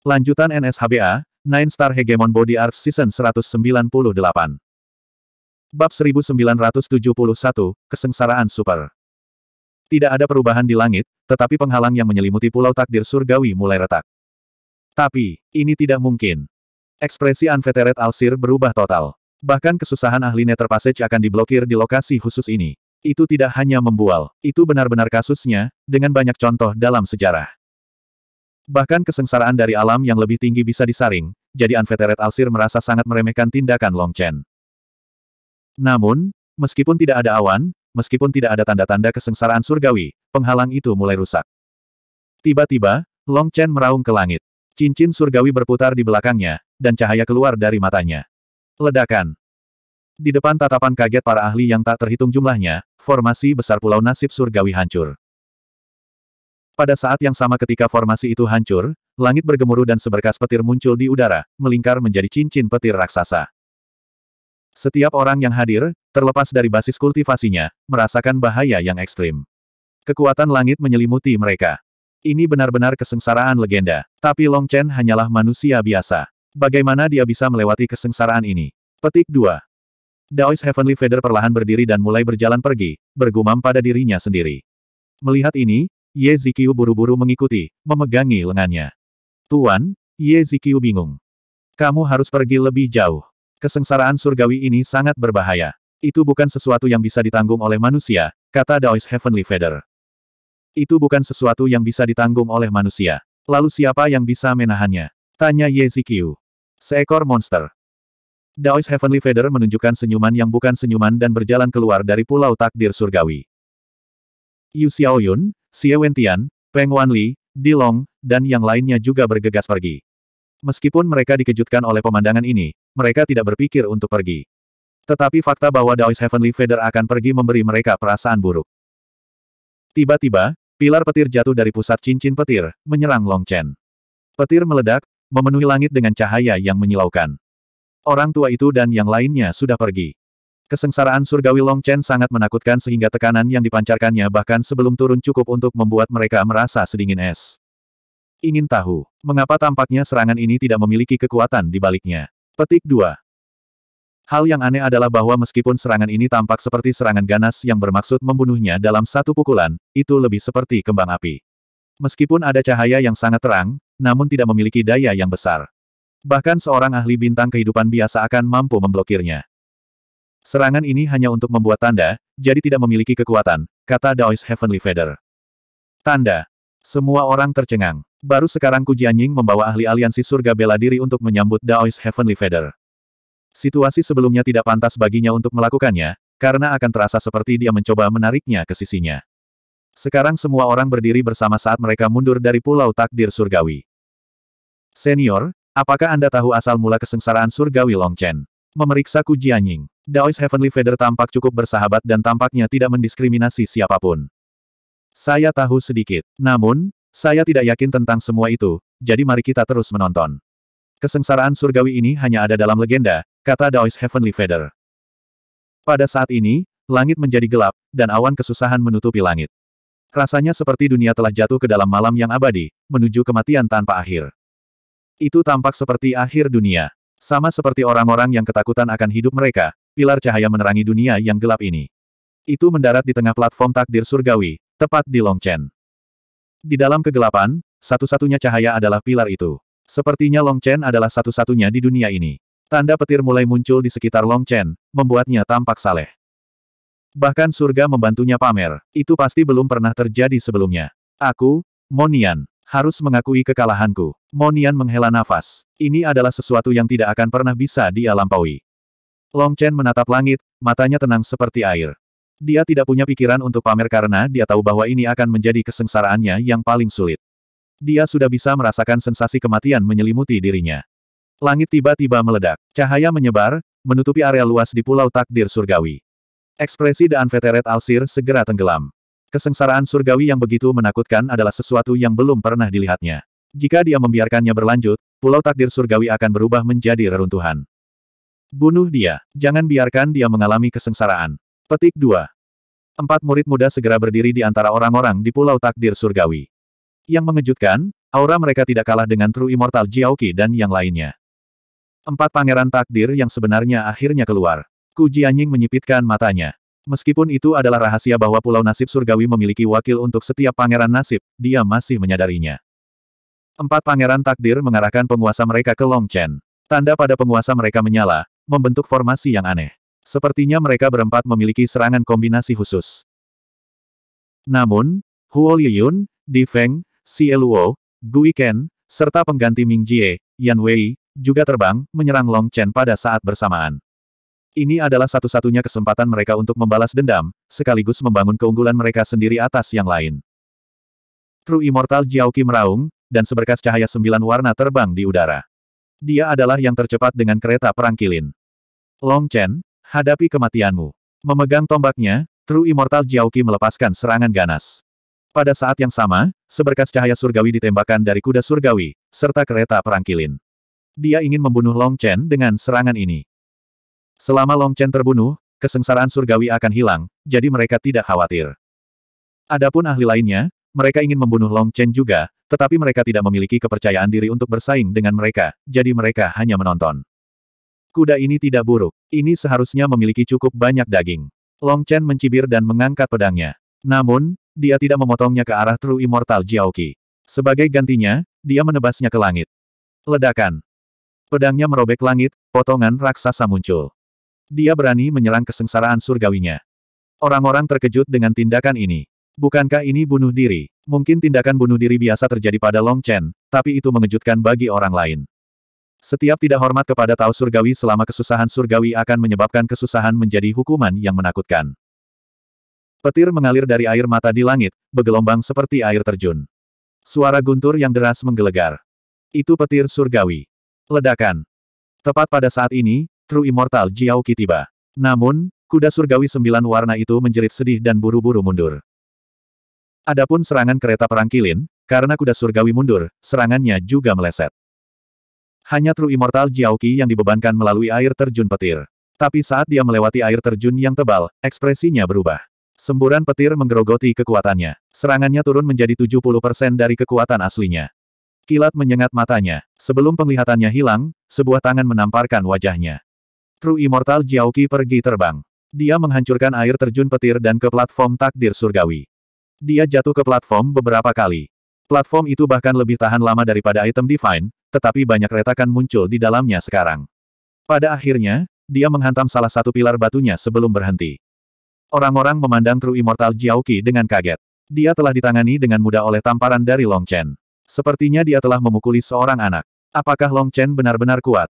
Lanjutan NSHBA, Nine Star Hegemon Body Arts Season 198. Bab 1971, Kesengsaraan Super. Tidak ada perubahan di langit, tetapi penghalang yang menyelimuti pulau takdir surgawi mulai retak. Tapi, ini tidak mungkin. Ekspresi Anveteret Alsir berubah total. Bahkan kesusahan ahli Nether Passage akan diblokir di lokasi khusus ini. Itu tidak hanya membual, itu benar-benar kasusnya, dengan banyak contoh dalam sejarah. Bahkan kesengsaraan dari alam yang lebih tinggi bisa disaring, jadi Anveteret Alsir merasa sangat meremehkan tindakan Long Chen. Namun, meskipun tidak ada awan, meskipun tidak ada tanda-tanda kesengsaraan surgawi, penghalang itu mulai rusak. Tiba-tiba, Long Chen meraung ke langit. Cincin surgawi berputar di belakangnya, dan cahaya keluar dari matanya. Ledakan. Di depan tatapan kaget para ahli yang tak terhitung jumlahnya, formasi besar pulau nasib surgawi hancur. Pada saat yang sama ketika formasi itu hancur, langit bergemuruh dan seberkas petir muncul di udara, melingkar menjadi cincin petir raksasa. Setiap orang yang hadir, terlepas dari basis kultivasinya, merasakan bahaya yang ekstrim. Kekuatan langit menyelimuti mereka. Ini benar-benar kesengsaraan legenda. Tapi Long Chen hanyalah manusia biasa. Bagaimana dia bisa melewati kesengsaraan ini? Petik 2. Daois Heavenly Feather perlahan berdiri dan mulai berjalan pergi, bergumam pada dirinya sendiri. Melihat ini, Ye Zikiu buru-buru mengikuti, memegangi lengannya. Tuan, Ye Zikiu bingung. Kamu harus pergi lebih jauh. Kesengsaraan surgawi ini sangat berbahaya. Itu bukan sesuatu yang bisa ditanggung oleh manusia, kata Daois Heavenly Feather. Itu bukan sesuatu yang bisa ditanggung oleh manusia. Lalu siapa yang bisa menahannya? Tanya Ye Zikiu. Seekor monster. Daois Heavenly Feather menunjukkan senyuman yang bukan senyuman dan berjalan keluar dari pulau takdir surgawi. Yu Xiaoyun, Xie Wentian, Peng Wanli, Di Long, dan yang lainnya juga bergegas pergi. Meskipun mereka dikejutkan oleh pemandangan ini, mereka tidak berpikir untuk pergi. Tetapi fakta bahwa Daoist Heavenly Feather akan pergi memberi mereka perasaan buruk. Tiba-tiba, pilar petir jatuh dari pusat cincin petir, menyerang Long Chen. Petir meledak, memenuhi langit dengan cahaya yang menyilaukan. Orang tua itu dan yang lainnya sudah pergi. Kesengsaraan surgawi Long Chen sangat menakutkan sehingga tekanan yang dipancarkannya bahkan sebelum turun cukup untuk membuat mereka merasa sedingin es. Ingin tahu, mengapa tampaknya serangan ini tidak memiliki kekuatan di baliknya? Petik 2. Hal yang aneh adalah bahwa meskipun serangan ini tampak seperti serangan ganas yang bermaksud membunuhnya dalam satu pukulan, itu lebih seperti kembang api. Meskipun ada cahaya yang sangat terang, namun tidak memiliki daya yang besar. Bahkan seorang ahli bintang kehidupan biasa akan mampu memblokirnya. Serangan ini hanya untuk membuat tanda, jadi tidak memiliki kekuatan, kata Daois Heavenly Feather. Tanda. Semua orang tercengang. Baru sekarang Kujianying membawa ahli aliansi surga bela diri untuk menyambut Daois Heavenly Feather. Situasi sebelumnya tidak pantas baginya untuk melakukannya, karena akan terasa seperti dia mencoba menariknya ke sisinya. Sekarang semua orang berdiri bersama saat mereka mundur dari pulau takdir surgawi. Senior, apakah Anda tahu asal mula kesengsaraan surgawi Longchen? Memeriksa Kujianying. Daois Heavenly Feather tampak cukup bersahabat dan tampaknya tidak mendiskriminasi siapapun. Saya tahu sedikit. Namun, saya tidak yakin tentang semua itu, jadi mari kita terus menonton. Kesengsaraan surgawi ini hanya ada dalam legenda, kata Daois Heavenly Feather. Pada saat ini, langit menjadi gelap, dan awan kesusahan menutupi langit. Rasanya seperti dunia telah jatuh ke dalam malam yang abadi, menuju kematian tanpa akhir. Itu tampak seperti akhir dunia. Sama seperti orang-orang yang ketakutan akan hidup mereka, pilar cahaya menerangi dunia yang gelap ini. Itu mendarat di tengah platform takdir surgawi, tepat di Longchen. Di dalam kegelapan, satu-satunya cahaya adalah pilar itu. Sepertinya Longchen adalah satu-satunya di dunia ini. Tanda petir mulai muncul di sekitar Longchen, membuatnya tampak saleh. Bahkan surga membantunya pamer, itu pasti belum pernah terjadi sebelumnya. Aku, Monian, harus mengakui kekalahanku. Monian menghela nafas. Ini adalah sesuatu yang tidak akan pernah bisa dia lampaui. Long Chen menatap langit, matanya tenang seperti air. Dia tidak punya pikiran untuk pamer karena dia tahu bahwa ini akan menjadi kesengsaraannya yang paling sulit. Dia sudah bisa merasakan sensasi kematian menyelimuti dirinya. Langit tiba-tiba meledak. Cahaya menyebar, menutupi area luas di Pulau Takdir Surgawi. Ekspresi The Unveteret Alsir segera tenggelam. Kesengsaraan surgawi yang begitu menakutkan adalah sesuatu yang belum pernah dilihatnya. Jika dia membiarkannya berlanjut, pulau takdir surgawi akan berubah menjadi reruntuhan. Bunuh dia. Jangan biarkan dia mengalami kesengsaraan. Petik 2. Empat murid muda segera berdiri di antara orang-orang di Pulau Takdir Surgawi. Yang mengejutkan, aura mereka tidak kalah dengan True Immortal Jiaoqi dan yang lainnya. Empat pangeran takdir yang sebenarnya akhirnya keluar. Ku Jianying menyipitkan matanya. Meskipun itu adalah rahasia bahwa Pulau Nasib Surgawi memiliki wakil untuk setiap pangeran nasib, dia masih menyadarinya. Empat pangeran takdir mengarahkan penguasa mereka ke Long Chen. Tanda pada penguasa mereka menyala, membentuk formasi yang aneh. Sepertinya mereka berempat memiliki serangan kombinasi khusus. Namun, Huo Liyun, Di Feng, Si Luo, Gui Ken, serta pengganti Ming Jie, Yan Wei, juga terbang, menyerang Long Chen pada saat bersamaan. Ini adalah satu-satunya kesempatan mereka untuk membalas dendam, sekaligus membangun keunggulan mereka sendiri atas yang lain. True Immortal Jiaoqi meraung, dan seberkas cahaya sembilan warna terbang di udara. Dia adalah yang tercepat dengan kereta perang kilin. Long Chen, hadapi kematianmu. Memegang tombaknya, True Immortal Jiaoqi melepaskan serangan ganas. Pada saat yang sama, seberkas cahaya surgawi ditembakkan dari kuda surgawi, serta kereta perang kilin. Dia ingin membunuh Long Chen dengan serangan ini. Selama Long Chen terbunuh, kesengsaraan surgawi akan hilang, jadi mereka tidak khawatir. Adapun ahli lainnya, mereka ingin membunuh Long Chen juga, tetapi mereka tidak memiliki kepercayaan diri untuk bersaing dengan mereka, jadi mereka hanya menonton. Kuda ini tidak buruk. Ini seharusnya memiliki cukup banyak daging. Long Chen mencibir dan mengangkat pedangnya. Namun, dia tidak memotongnya ke arah True Immortal Jiaoqi. Sebagai gantinya, dia menebasnya ke langit. Ledakan. Pedangnya merobek langit, potongan raksasa muncul. Dia berani menyerang kesengsaraan surgawinya. Orang-orang terkejut dengan tindakan ini. Bukankah ini bunuh diri? Mungkin tindakan bunuh diri biasa terjadi pada Long Chen, tapi itu mengejutkan bagi orang lain. Setiap tidak hormat kepada Tao Surgawi selama kesusahan surgawi akan menyebabkan kesusahan menjadi hukuman yang menakutkan. Petir mengalir dari air mata di langit, bergelombang seperti air terjun. Suara guntur yang deras menggelegar. Itu petir surgawi. Ledakan. Tepat pada saat ini, True Immortal Jiao Qi tiba. Namun, kuda surgawi sembilan warna itu menjerit sedih dan buru-buru mundur. Adapun serangan kereta perang kilin, karena kuda surgawi mundur, serangannya juga meleset. Hanya True Immortal Jiaoqi yang dibebankan melalui air terjun petir. Tapi saat dia melewati air terjun yang tebal, ekspresinya berubah. Semburan petir menggerogoti kekuatannya. Serangannya turun menjadi 70% dari kekuatan aslinya. Kilat menyengat matanya. Sebelum penglihatannya hilang, sebuah tangan menamparkan wajahnya. True Immortal Jiaoqi pergi terbang. Dia menghancurkan air terjun petir dan ke platform takdir surgawi. Dia jatuh ke platform beberapa kali. Platform itu bahkan lebih tahan lama daripada item Divine, tetapi banyak retakan muncul di dalamnya sekarang. Pada akhirnya, dia menghantam salah satu pilar batunya sebelum berhenti. Orang-orang memandang True Immortal Jiaoqi dengan kaget. Dia telah ditangani dengan mudah oleh tamparan dari Long Chen. Sepertinya dia telah memukuli seorang anak. Apakah Long Chen benar-benar kuat?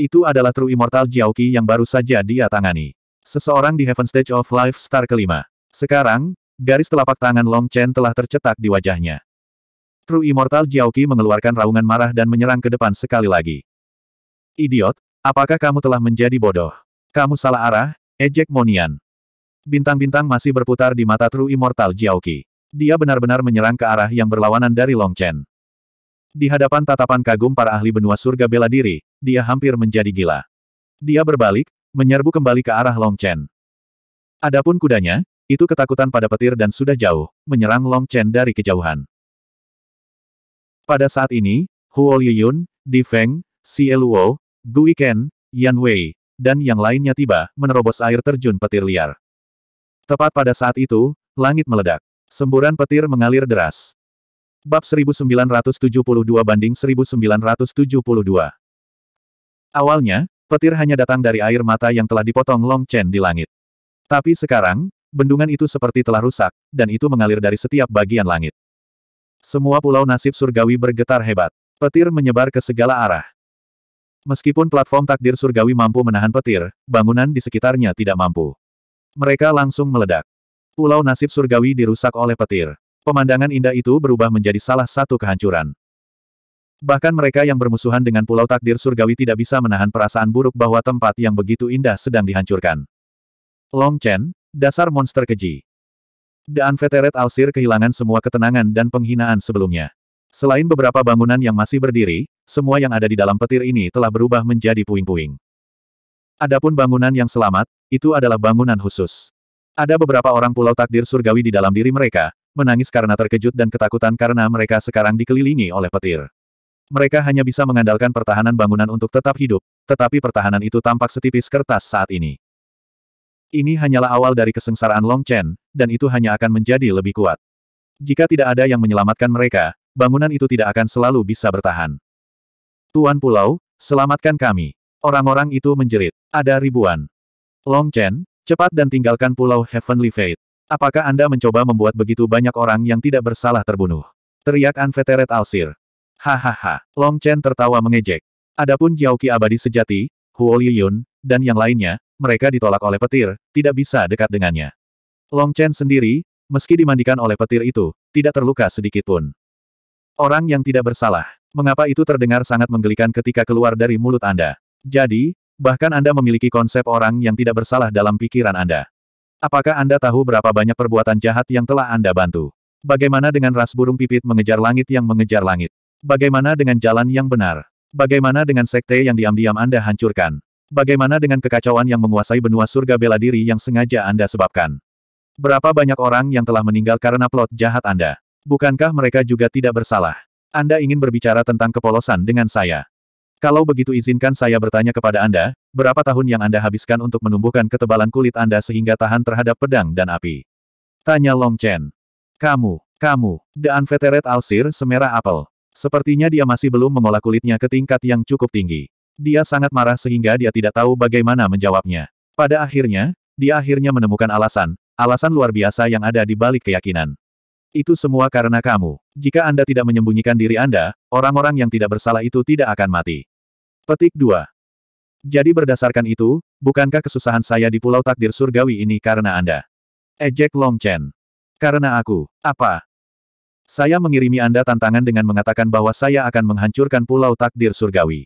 Itu adalah True Immortal Jiaoqi yang baru saja dia tangani. Seseorang di Heaven Stage of Life Star kelima. Sekarang, garis telapak tangan Long Chen telah tercetak di wajahnya. True Immortal Jiaoqi mengeluarkan raungan marah dan menyerang ke depan sekali lagi. Idiot, apakah kamu telah menjadi bodoh? Kamu salah arah, ejek eh, Monian. Bintang-bintang masih berputar di mata True Immortal Jiaoqi. Dia benar-benar menyerang ke arah yang berlawanan dari Long Chen. Di hadapan tatapan kagum para ahli benua surga bela diri, dia hampir menjadi gila. Dia berbalik, menyerbu kembali ke arah Long Chen. Adapun kudanya, itu ketakutan pada petir dan sudah jauh, menyerang Long Chen dari kejauhan. Pada saat ini, Huo Liyun, Di Feng, Si Luo, Gui Ken, Yan Wei, dan yang lainnya tiba, menerobos air terjun petir liar. Tepat pada saat itu, langit meledak. Semburan petir mengalir deras. Bab 1972 banding 1972 Awalnya, petir hanya datang dari air mata yang telah dipotong Long Chen di langit. Tapi sekarang, bendungan itu seperti telah rusak, dan itu mengalir dari setiap bagian langit. Semua pulau nasib surgawi bergetar hebat. Petir menyebar ke segala arah. Meskipun platform takdir surgawi mampu menahan petir, bangunan di sekitarnya tidak mampu. Mereka langsung meledak. Pulau nasib surgawi dirusak oleh petir. Pemandangan indah itu berubah menjadi salah satu kehancuran. Bahkan mereka yang bermusuhan dengan pulau takdir surgawi tidak bisa menahan perasaan buruk bahwa tempat yang begitu indah sedang dihancurkan. Long Chen, dasar monster keji. Daan Veteret Alsir kehilangan semua ketenangan dan penghinaan sebelumnya. Selain beberapa bangunan yang masih berdiri, semua yang ada di dalam petir ini telah berubah menjadi puing-puing. Adapun bangunan yang selamat, itu adalah bangunan khusus. Ada beberapa orang pulau takdir surgawi di dalam diri mereka, menangis karena terkejut dan ketakutan karena mereka sekarang dikelilingi oleh petir. Mereka hanya bisa mengandalkan pertahanan bangunan untuk tetap hidup, tetapi pertahanan itu tampak setipis kertas saat ini. Ini hanyalah awal dari kesengsaraan Long Chen, dan itu hanya akan menjadi lebih kuat. Jika tidak ada yang menyelamatkan mereka, bangunan itu tidak akan selalu bisa bertahan. Tuan Pulau, selamatkan kami. Orang-orang itu menjerit. Ada ribuan. Long Chen, cepat dan tinggalkan Pulau Heavenly Fate. Apakah Anda mencoba membuat begitu banyak orang yang tidak bersalah terbunuh? Teriak Anveteret Alsir. Hahaha, Long Chen tertawa mengejek. Adapun Ki abadi sejati, Huo Liyun, dan yang lainnya, mereka ditolak oleh petir, tidak bisa dekat dengannya. Long Chen sendiri, meski dimandikan oleh petir itu, tidak terluka sedikit pun. Orang yang tidak bersalah. Mengapa itu terdengar sangat menggelikan ketika keluar dari mulut Anda? Jadi, bahkan Anda memiliki konsep orang yang tidak bersalah dalam pikiran Anda. Apakah Anda tahu berapa banyak perbuatan jahat yang telah Anda bantu? Bagaimana dengan ras burung pipit mengejar langit yang mengejar langit? Bagaimana dengan jalan yang benar? Bagaimana dengan sekte yang diam-diam Anda hancurkan? Bagaimana dengan kekacauan yang menguasai benua surga bela diri yang sengaja Anda sebabkan? Berapa banyak orang yang telah meninggal karena plot jahat Anda? Bukankah mereka juga tidak bersalah? Anda ingin berbicara tentang kepolosan dengan saya. Kalau begitu izinkan saya bertanya kepada Anda, berapa tahun yang Anda habiskan untuk menumbuhkan ketebalan kulit Anda sehingga tahan terhadap pedang dan api? Tanya Long Chen. Kamu, kamu, The Unveteret Alsir semerah apel. Sepertinya dia masih belum mengolah kulitnya ke tingkat yang cukup tinggi. Dia sangat marah sehingga dia tidak tahu bagaimana menjawabnya. Pada akhirnya, dia akhirnya menemukan alasan, alasan luar biasa yang ada di balik keyakinan. Itu semua karena kamu. Jika Anda tidak menyembunyikan diri Anda, orang-orang yang tidak bersalah itu tidak akan mati. Petik 2. Jadi berdasarkan itu, bukankah kesusahan saya di Pulau Takdir Surgawi ini karena Anda? Ejek Long Chen? Karena aku. Apa? Saya mengirimi Anda tantangan dengan mengatakan bahwa saya akan menghancurkan Pulau Takdir Surgawi.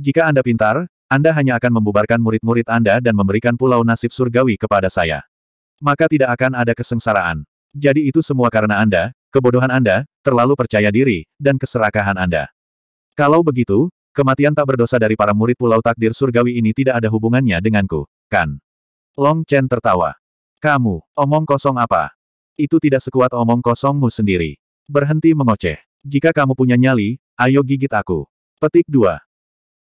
Jika Anda pintar, Anda hanya akan membubarkan murid-murid Anda dan memberikan pulau nasib surgawi kepada saya. Maka tidak akan ada kesengsaraan. Jadi itu semua karena Anda, kebodohan Anda, terlalu percaya diri, dan keserakahan Anda. Kalau begitu, kematian tak berdosa dari para murid pulau takdir surgawi ini tidak ada hubungannya denganku, kan? Long Chen tertawa. Kamu, omong kosong apa? Itu tidak sekuat omong kosongmu sendiri. Berhenti mengoceh. Jika kamu punya nyali, ayo gigit aku. Petik 2.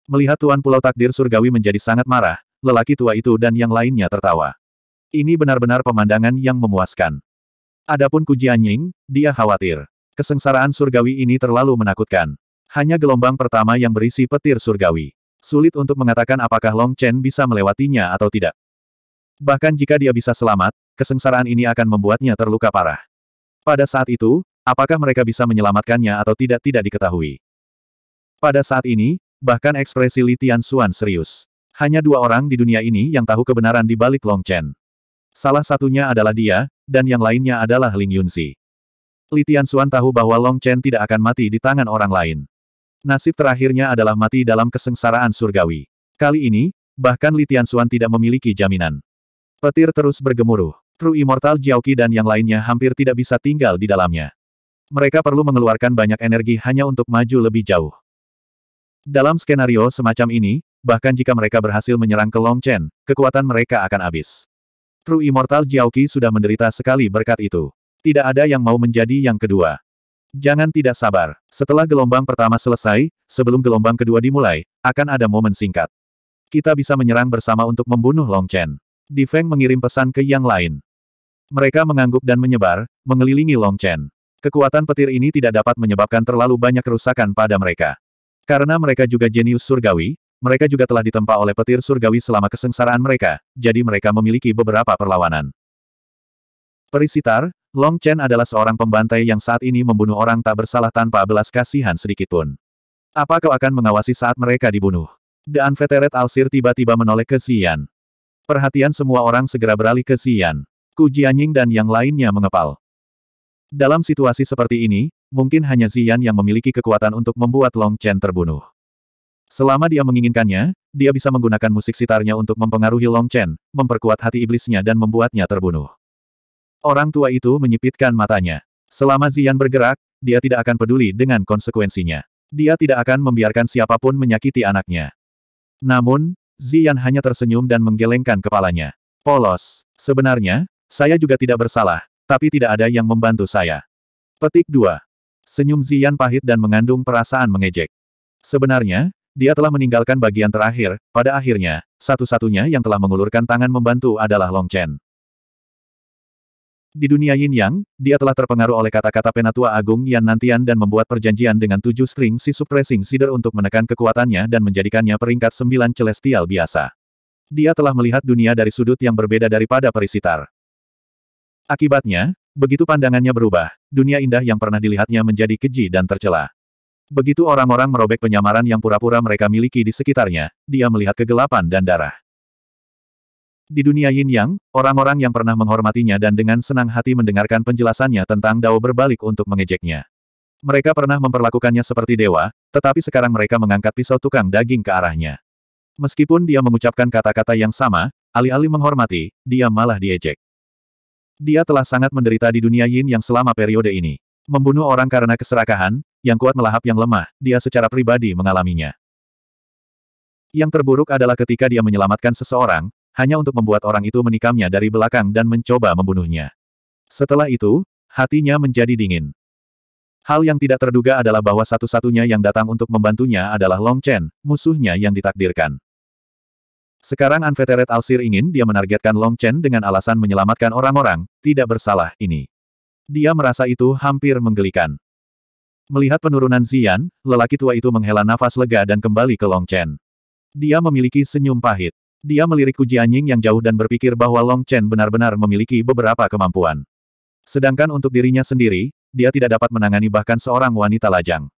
Melihat Tuan Pulau Takdir Surgawi menjadi sangat marah, lelaki tua itu dan yang lainnya tertawa. Ini benar-benar pemandangan yang memuaskan. Adapun Ku Jianying, dia khawatir. Kesengsaraan surgawi ini terlalu menakutkan. Hanya gelombang pertama yang berisi petir surgawi. Sulit untuk mengatakan apakah Long Chen bisa melewatinya atau tidak. Bahkan jika dia bisa selamat, kesengsaraan ini akan membuatnya terluka parah. Pada saat itu, apakah mereka bisa menyelamatkannya atau tidak tidak diketahui. Pada saat ini, Bahkan ekspresi Li Tianxuan serius. Hanya dua orang di dunia ini yang tahu kebenaran di balik Long Chen. Salah satunya adalah dia, dan yang lainnya adalah Ling Yunzi. Li Tianxuan tahu bahwa Long Chen tidak akan mati di tangan orang lain. Nasib terakhirnya adalah mati dalam kesengsaraan surgawi. Kali ini, bahkan Li Tianxuan tidak memiliki jaminan. Petir terus bergemuruh. True Immortal Jiaoqi dan yang lainnya hampir tidak bisa tinggal di dalamnya. Mereka perlu mengeluarkan banyak energi hanya untuk maju lebih jauh. Dalam skenario semacam ini, bahkan jika mereka berhasil menyerang ke Chen, kekuatan mereka akan habis. True Immortal Jiaoqi sudah menderita sekali berkat itu. Tidak ada yang mau menjadi yang kedua. Jangan tidak sabar. Setelah gelombang pertama selesai, sebelum gelombang kedua dimulai, akan ada momen singkat. Kita bisa menyerang bersama untuk membunuh Long Chen. Di Feng mengirim pesan ke yang lain. Mereka mengangguk dan menyebar, mengelilingi Long Chen. Kekuatan petir ini tidak dapat menyebabkan terlalu banyak kerusakan pada mereka. Karena mereka juga jenius surgawi, mereka juga telah ditempa oleh petir surgawi selama kesengsaraan mereka, jadi mereka memiliki beberapa perlawanan. Perisitar, Long Chen adalah seorang pembantai yang saat ini membunuh orang tak bersalah tanpa belas kasihan sedikitpun. Apa kau akan mengawasi saat mereka dibunuh? The Unveteran Alsir tiba-tiba menoleh ke Xian. Perhatian semua orang segera beralih ke Xian. Ku Jianying dan yang lainnya mengepal. Dalam situasi seperti ini, mungkin hanya Zian yang memiliki kekuatan untuk membuat Long Chen terbunuh. Selama dia menginginkannya, dia bisa menggunakan musik sitarnya untuk mempengaruhi Long Chen, memperkuat hati iblisnya dan membuatnya terbunuh. Orang tua itu menyipitkan matanya. Selama Zian bergerak, dia tidak akan peduli dengan konsekuensinya. Dia tidak akan membiarkan siapapun menyakiti anaknya. Namun, Zian hanya tersenyum dan menggelengkan kepalanya. Polos. Sebenarnya, saya juga tidak bersalah, tapi tidak ada yang membantu saya. Petik 2. Senyum Zian pahit dan mengandung perasaan mengejek. Sebenarnya, dia telah meninggalkan bagian terakhir, pada akhirnya, satu-satunya yang telah mengulurkan tangan membantu adalah Long Chen. Di dunia Yin Yang, dia telah terpengaruh oleh kata-kata penatua agung Yan Nantian dan membuat perjanjian dengan tujuh string si suppressing Sider untuk menekan kekuatannya dan menjadikannya peringkat sembilan celestial biasa. Dia telah melihat dunia dari sudut yang berbeda daripada perisitar. Akibatnya, begitu pandangannya berubah, dunia indah yang pernah dilihatnya menjadi keji dan tercela. Begitu orang-orang merobek penyamaran yang pura-pura mereka miliki di sekitarnya, dia melihat kegelapan dan darah. Di dunia yin yang, orang-orang yang pernah menghormatinya dan dengan senang hati mendengarkan penjelasannya tentang Dao berbalik untuk mengejeknya. Mereka pernah memperlakukannya seperti dewa, tetapi sekarang mereka mengangkat pisau tukang daging ke arahnya. Meskipun dia mengucapkan kata-kata yang sama, alih-alih menghormati, dia malah diejek. Dia telah sangat menderita di dunia Yin yang selama periode ini. Membunuh orang karena keserakahan, yang kuat melahap yang lemah, dia secara pribadi mengalaminya. Yang terburuk adalah ketika dia menyelamatkan seseorang, hanya untuk membuat orang itu menikamnya dari belakang dan mencoba membunuhnya. Setelah itu, hatinya menjadi dingin. Hal yang tidak terduga adalah bahwa satu-satunya yang datang untuk membantunya adalah Long Chen, musuhnya yang ditakdirkan. Sekarang Anveteret Alsir ingin dia menargetkan Long Chen dengan alasan menyelamatkan orang-orang, tidak bersalah, ini. Dia merasa itu hampir menggelikan. Melihat penurunan Zian, lelaki tua itu menghela nafas lega dan kembali ke Long Chen. Dia memiliki senyum pahit. Dia melirik Kuji Anjing yang jauh dan berpikir bahwa Long Chen benar-benar memiliki beberapa kemampuan. Sedangkan untuk dirinya sendiri, dia tidak dapat menangani bahkan seorang wanita lajang.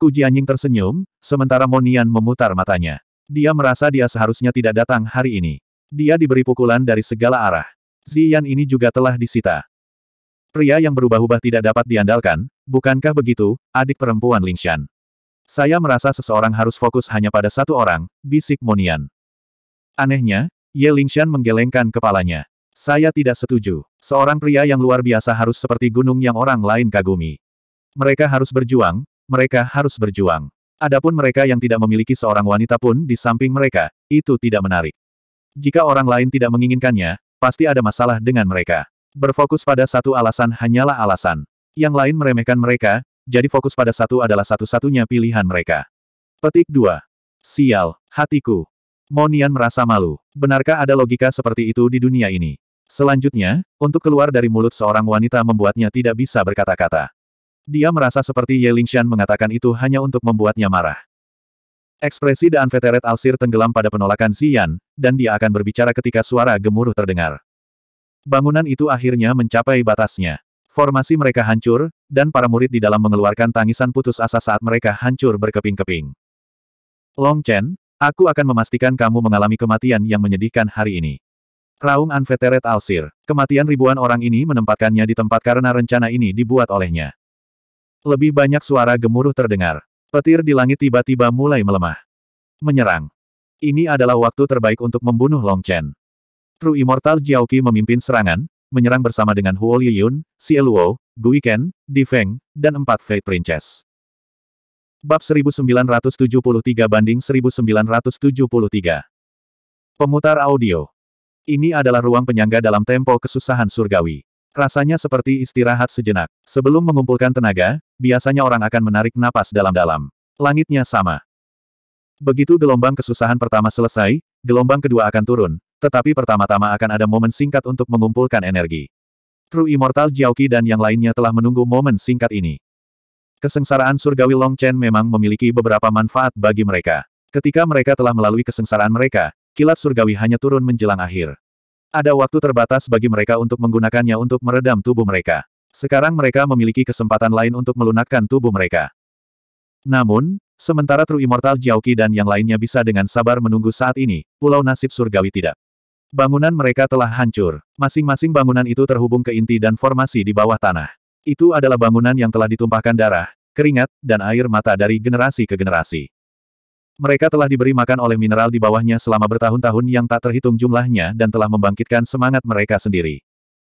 Kuji Anjing tersenyum, sementara Monian memutar matanya. Dia merasa dia seharusnya tidak datang hari ini. Dia diberi pukulan dari segala arah. Zian ini juga telah disita. Pria yang berubah-ubah tidak dapat diandalkan, bukankah begitu, adik perempuan Lingshan? Saya merasa seseorang harus fokus hanya pada satu orang, bisik Monian. Anehnya, Ye Lingshan menggelengkan kepalanya. Saya tidak setuju. Seorang pria yang luar biasa harus seperti gunung yang orang lain kagumi. Mereka harus berjuang, mereka harus berjuang. Adapun mereka yang tidak memiliki seorang wanita pun di samping mereka, itu tidak menarik. Jika orang lain tidak menginginkannya, pasti ada masalah dengan mereka. Berfokus pada satu alasan hanyalah alasan. Yang lain meremehkan mereka, jadi fokus pada satu adalah satu-satunya pilihan mereka. Petik 2. Sial, hatiku. Monian merasa malu. Benarkah ada logika seperti itu di dunia ini? Selanjutnya, untuk keluar dari mulut seorang wanita membuatnya tidak bisa berkata-kata. Dia merasa seperti Ye Lingshan mengatakan itu hanya untuk membuatnya marah. Ekspresi Daan Veteret Alsir tenggelam pada penolakan Xian, dan dia akan berbicara ketika suara gemuruh terdengar. Bangunan itu akhirnya mencapai batasnya. Formasi mereka hancur, dan para murid di dalam mengeluarkan tangisan putus asa saat mereka hancur berkeping-keping. Long Chen, aku akan memastikan kamu mengalami kematian yang menyedihkan hari ini. Raung Anveteret Alsir, kematian ribuan orang ini menempatkannya di tempat karena rencana ini dibuat olehnya. Lebih banyak suara gemuruh terdengar. Petir di langit tiba-tiba mulai melemah. Menyerang. Ini adalah waktu terbaik untuk membunuh Long Chen. True Immortal Jiaoqi memimpin serangan, menyerang bersama dengan Huo Liyun, Luo, Gui Ken, Di Feng, dan empat Fate Princess. Bab 1973 banding 1973 Pemutar audio Ini adalah ruang penyangga dalam tempo kesusahan surgawi. Rasanya seperti istirahat sejenak. Sebelum mengumpulkan tenaga, biasanya orang akan menarik napas dalam-dalam. Langitnya sama. Begitu gelombang kesusahan pertama selesai, gelombang kedua akan turun, tetapi pertama-tama akan ada momen singkat untuk mengumpulkan energi. True Immortal Jiaoqi dan yang lainnya telah menunggu momen singkat ini. Kesengsaraan surgawi Long Chen memang memiliki beberapa manfaat bagi mereka. Ketika mereka telah melalui kesengsaraan mereka, kilat surgawi hanya turun menjelang akhir. Ada waktu terbatas bagi mereka untuk menggunakannya untuk meredam tubuh mereka. Sekarang mereka memiliki kesempatan lain untuk melunakkan tubuh mereka. Namun, sementara True Immortal Jiaoqi dan yang lainnya bisa dengan sabar menunggu saat ini, pulau nasib surgawi tidak. Bangunan mereka telah hancur. Masing-masing bangunan itu terhubung ke inti dan formasi di bawah tanah. Itu adalah bangunan yang telah ditumpahkan darah, keringat, dan air mata dari generasi ke generasi. Mereka telah diberi makan oleh mineral di bawahnya selama bertahun-tahun yang tak terhitung jumlahnya dan telah membangkitkan semangat mereka sendiri.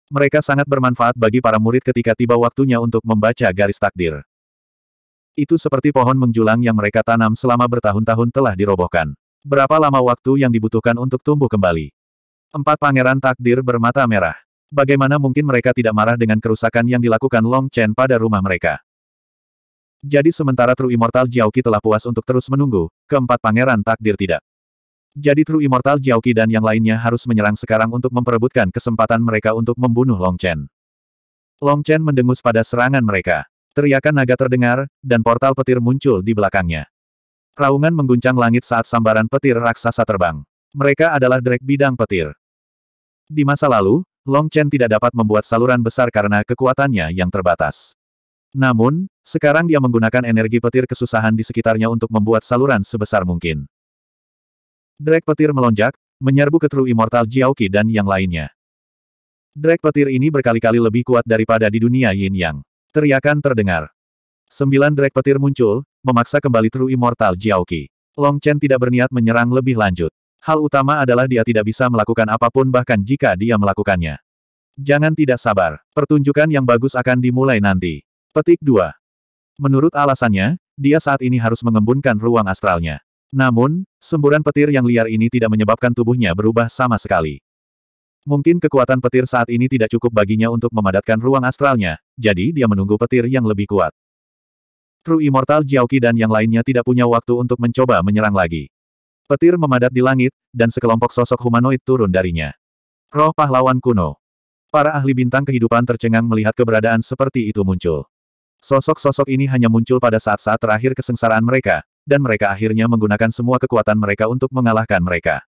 Mereka sangat bermanfaat bagi para murid ketika tiba waktunya untuk membaca garis takdir. Itu seperti pohon menjulang yang mereka tanam selama bertahun-tahun telah dirobohkan. Berapa lama waktu yang dibutuhkan untuk tumbuh kembali? Empat pangeran takdir bermata merah. Bagaimana mungkin mereka tidak marah dengan kerusakan yang dilakukan Long Chen pada rumah mereka? Jadi sementara True Immortal Jiaoqi telah puas untuk terus menunggu, keempat pangeran takdir tidak. Jadi True Immortal Jiaoqi dan yang lainnya harus menyerang sekarang untuk memperebutkan kesempatan mereka untuk membunuh Long Chen. Long Chen mendengus pada serangan mereka. Teriakan naga terdengar, dan portal petir muncul di belakangnya. Raungan mengguncang langit saat sambaran petir raksasa terbang. Mereka adalah drek bidang petir. Di masa lalu, Long Chen tidak dapat membuat saluran besar karena kekuatannya yang terbatas. Namun, sekarang dia menggunakan energi petir kesusahan di sekitarnya untuk membuat saluran sebesar mungkin. Drek petir melonjak, menyerbu ke True Immortal Jiaoqi dan yang lainnya. Drek petir ini berkali-kali lebih kuat daripada di dunia Yin Yang. Teriakan terdengar. Sembilan drek petir muncul, memaksa kembali True Immortal Jiaoqi. Long Chen tidak berniat menyerang lebih lanjut. Hal utama adalah dia tidak bisa melakukan apapun bahkan jika dia melakukannya. Jangan tidak sabar. Pertunjukan yang bagus akan dimulai nanti. Petik 2. Menurut alasannya, dia saat ini harus mengembunkan ruang astralnya. Namun, semburan petir yang liar ini tidak menyebabkan tubuhnya berubah sama sekali. Mungkin kekuatan petir saat ini tidak cukup baginya untuk memadatkan ruang astralnya, jadi dia menunggu petir yang lebih kuat. True Immortal Jiaoqi dan yang lainnya tidak punya waktu untuk mencoba menyerang lagi. Petir memadat di langit, dan sekelompok sosok humanoid turun darinya. Roh pahlawan kuno. Para ahli bintang kehidupan tercengang melihat keberadaan seperti itu muncul. Sosok-sosok ini hanya muncul pada saat-saat terakhir kesengsaraan mereka, dan mereka akhirnya menggunakan semua kekuatan mereka untuk mengalahkan mereka.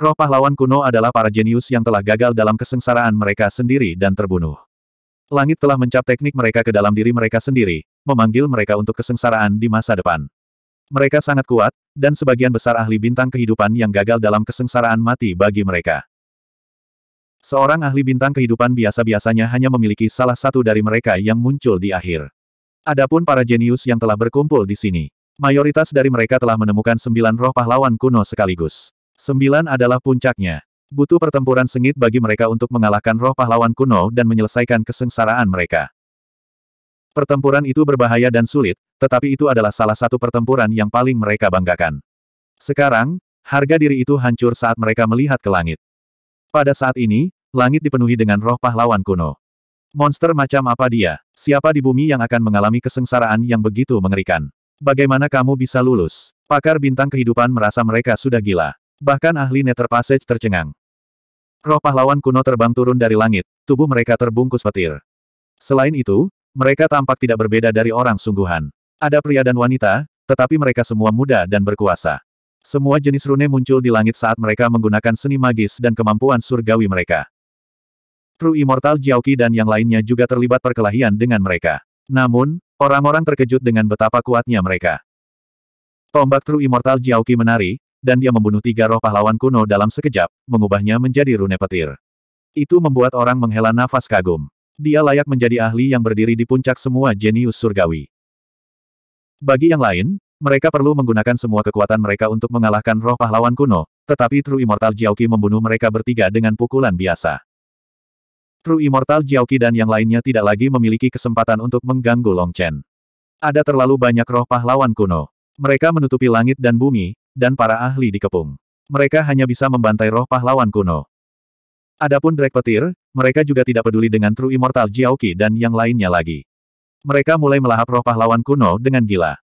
Roh pahlawan kuno adalah para jenius yang telah gagal dalam kesengsaraan mereka sendiri dan terbunuh. Langit telah mencap teknik mereka ke dalam diri mereka sendiri, memanggil mereka untuk kesengsaraan di masa depan. Mereka sangat kuat, dan sebagian besar ahli bintang kehidupan yang gagal dalam kesengsaraan mati bagi mereka. Seorang ahli bintang kehidupan biasa-biasanya hanya memiliki salah satu dari mereka yang muncul di akhir. Adapun para jenius yang telah berkumpul di sini, Mayoritas dari mereka telah menemukan sembilan roh pahlawan kuno sekaligus. Sembilan adalah puncaknya. Butuh pertempuran sengit bagi mereka untuk mengalahkan roh pahlawan kuno dan menyelesaikan kesengsaraan mereka. Pertempuran itu berbahaya dan sulit, tetapi itu adalah salah satu pertempuran yang paling mereka banggakan. Sekarang, harga diri itu hancur saat mereka melihat ke langit. Pada saat ini, langit dipenuhi dengan roh pahlawan kuno. Monster macam apa dia? Siapa di bumi yang akan mengalami kesengsaraan yang begitu mengerikan? Bagaimana kamu bisa lulus? Pakar bintang kehidupan merasa mereka sudah gila. Bahkan ahli Nether Passage tercengang. Roh pahlawan kuno terbang turun dari langit, tubuh mereka terbungkus petir. Selain itu, mereka tampak tidak berbeda dari orang sungguhan. Ada pria dan wanita, tetapi mereka semua muda dan berkuasa. Semua jenis rune muncul di langit saat mereka menggunakan seni magis dan kemampuan surgawi mereka. True Immortal Jiaoqi dan yang lainnya juga terlibat perkelahian dengan mereka. Namun, Orang-orang terkejut dengan betapa kuatnya mereka. Tombak True Immortal Jiaoki menari, dan dia membunuh tiga roh pahlawan kuno dalam sekejap, mengubahnya menjadi rune petir. Itu membuat orang menghela nafas kagum. Dia layak menjadi ahli yang berdiri di puncak semua jenius surgawi. Bagi yang lain, mereka perlu menggunakan semua kekuatan mereka untuk mengalahkan roh pahlawan kuno, tetapi True Immortal Jiaoki membunuh mereka bertiga dengan pukulan biasa. True Immortal Jiaoqi dan yang lainnya tidak lagi memiliki kesempatan untuk mengganggu Long Chen. Ada terlalu banyak roh pahlawan kuno. Mereka menutupi langit dan bumi, dan para ahli dikepung. Mereka hanya bisa membantai roh pahlawan kuno. Adapun Drake Petir, mereka juga tidak peduli dengan True Immortal Jiaoqi dan yang lainnya lagi. Mereka mulai melahap roh pahlawan kuno dengan gila.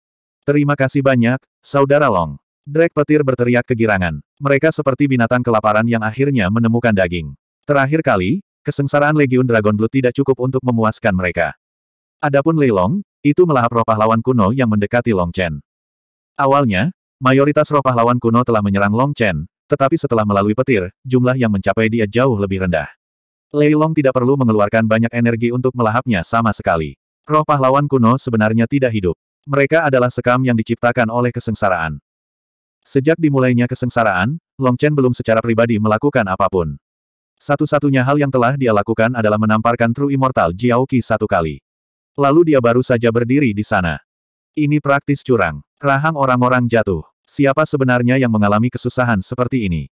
Terima kasih banyak, Saudara Long. Drake Petir berteriak kegirangan. Mereka seperti binatang kelaparan yang akhirnya menemukan daging. Terakhir kali, Kesengsaraan Legiun Dragon Blood tidak cukup untuk memuaskan mereka. Adapun Lei Long, itu melahap roh pahlawan kuno yang mendekati Long Chen. Awalnya, mayoritas roh pahlawan kuno telah menyerang Long Chen, tetapi setelah melalui petir, jumlah yang mencapai dia jauh lebih rendah. Lei Long tidak perlu mengeluarkan banyak energi untuk melahapnya sama sekali. Roh pahlawan kuno sebenarnya tidak hidup. Mereka adalah sekam yang diciptakan oleh kesengsaraan. Sejak dimulainya kesengsaraan, Long Chen belum secara pribadi melakukan apapun. Satu-satunya hal yang telah dia lakukan adalah menamparkan True Immortal Jiao Qi satu kali. Lalu dia baru saja berdiri di sana. Ini praktis curang. Rahang orang-orang jatuh. Siapa sebenarnya yang mengalami kesusahan seperti ini?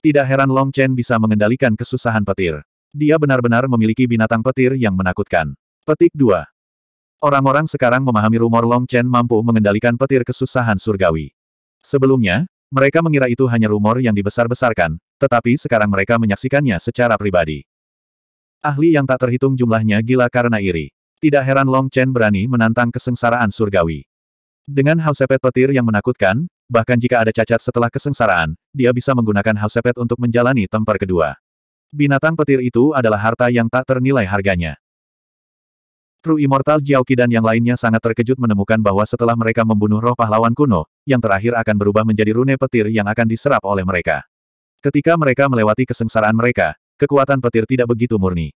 Tidak heran Long Chen bisa mengendalikan kesusahan petir. Dia benar-benar memiliki binatang petir yang menakutkan. Petik 2. Orang-orang sekarang memahami rumor Long Chen mampu mengendalikan petir kesusahan surgawi. Sebelumnya, mereka mengira itu hanya rumor yang dibesar-besarkan, tetapi sekarang mereka menyaksikannya secara pribadi. Ahli yang tak terhitung jumlahnya gila karena iri. Tidak heran Long Chen berani menantang kesengsaraan surgawi. Dengan hausepet petir yang menakutkan, bahkan jika ada cacat setelah kesengsaraan, dia bisa menggunakan hausepet untuk menjalani temper kedua. Binatang petir itu adalah harta yang tak ternilai harganya. True Immortal Jiaoqi dan yang lainnya sangat terkejut menemukan bahwa setelah mereka membunuh roh pahlawan kuno, yang terakhir akan berubah menjadi rune petir yang akan diserap oleh mereka. Ketika mereka melewati kesengsaraan mereka, kekuatan petir tidak begitu murni.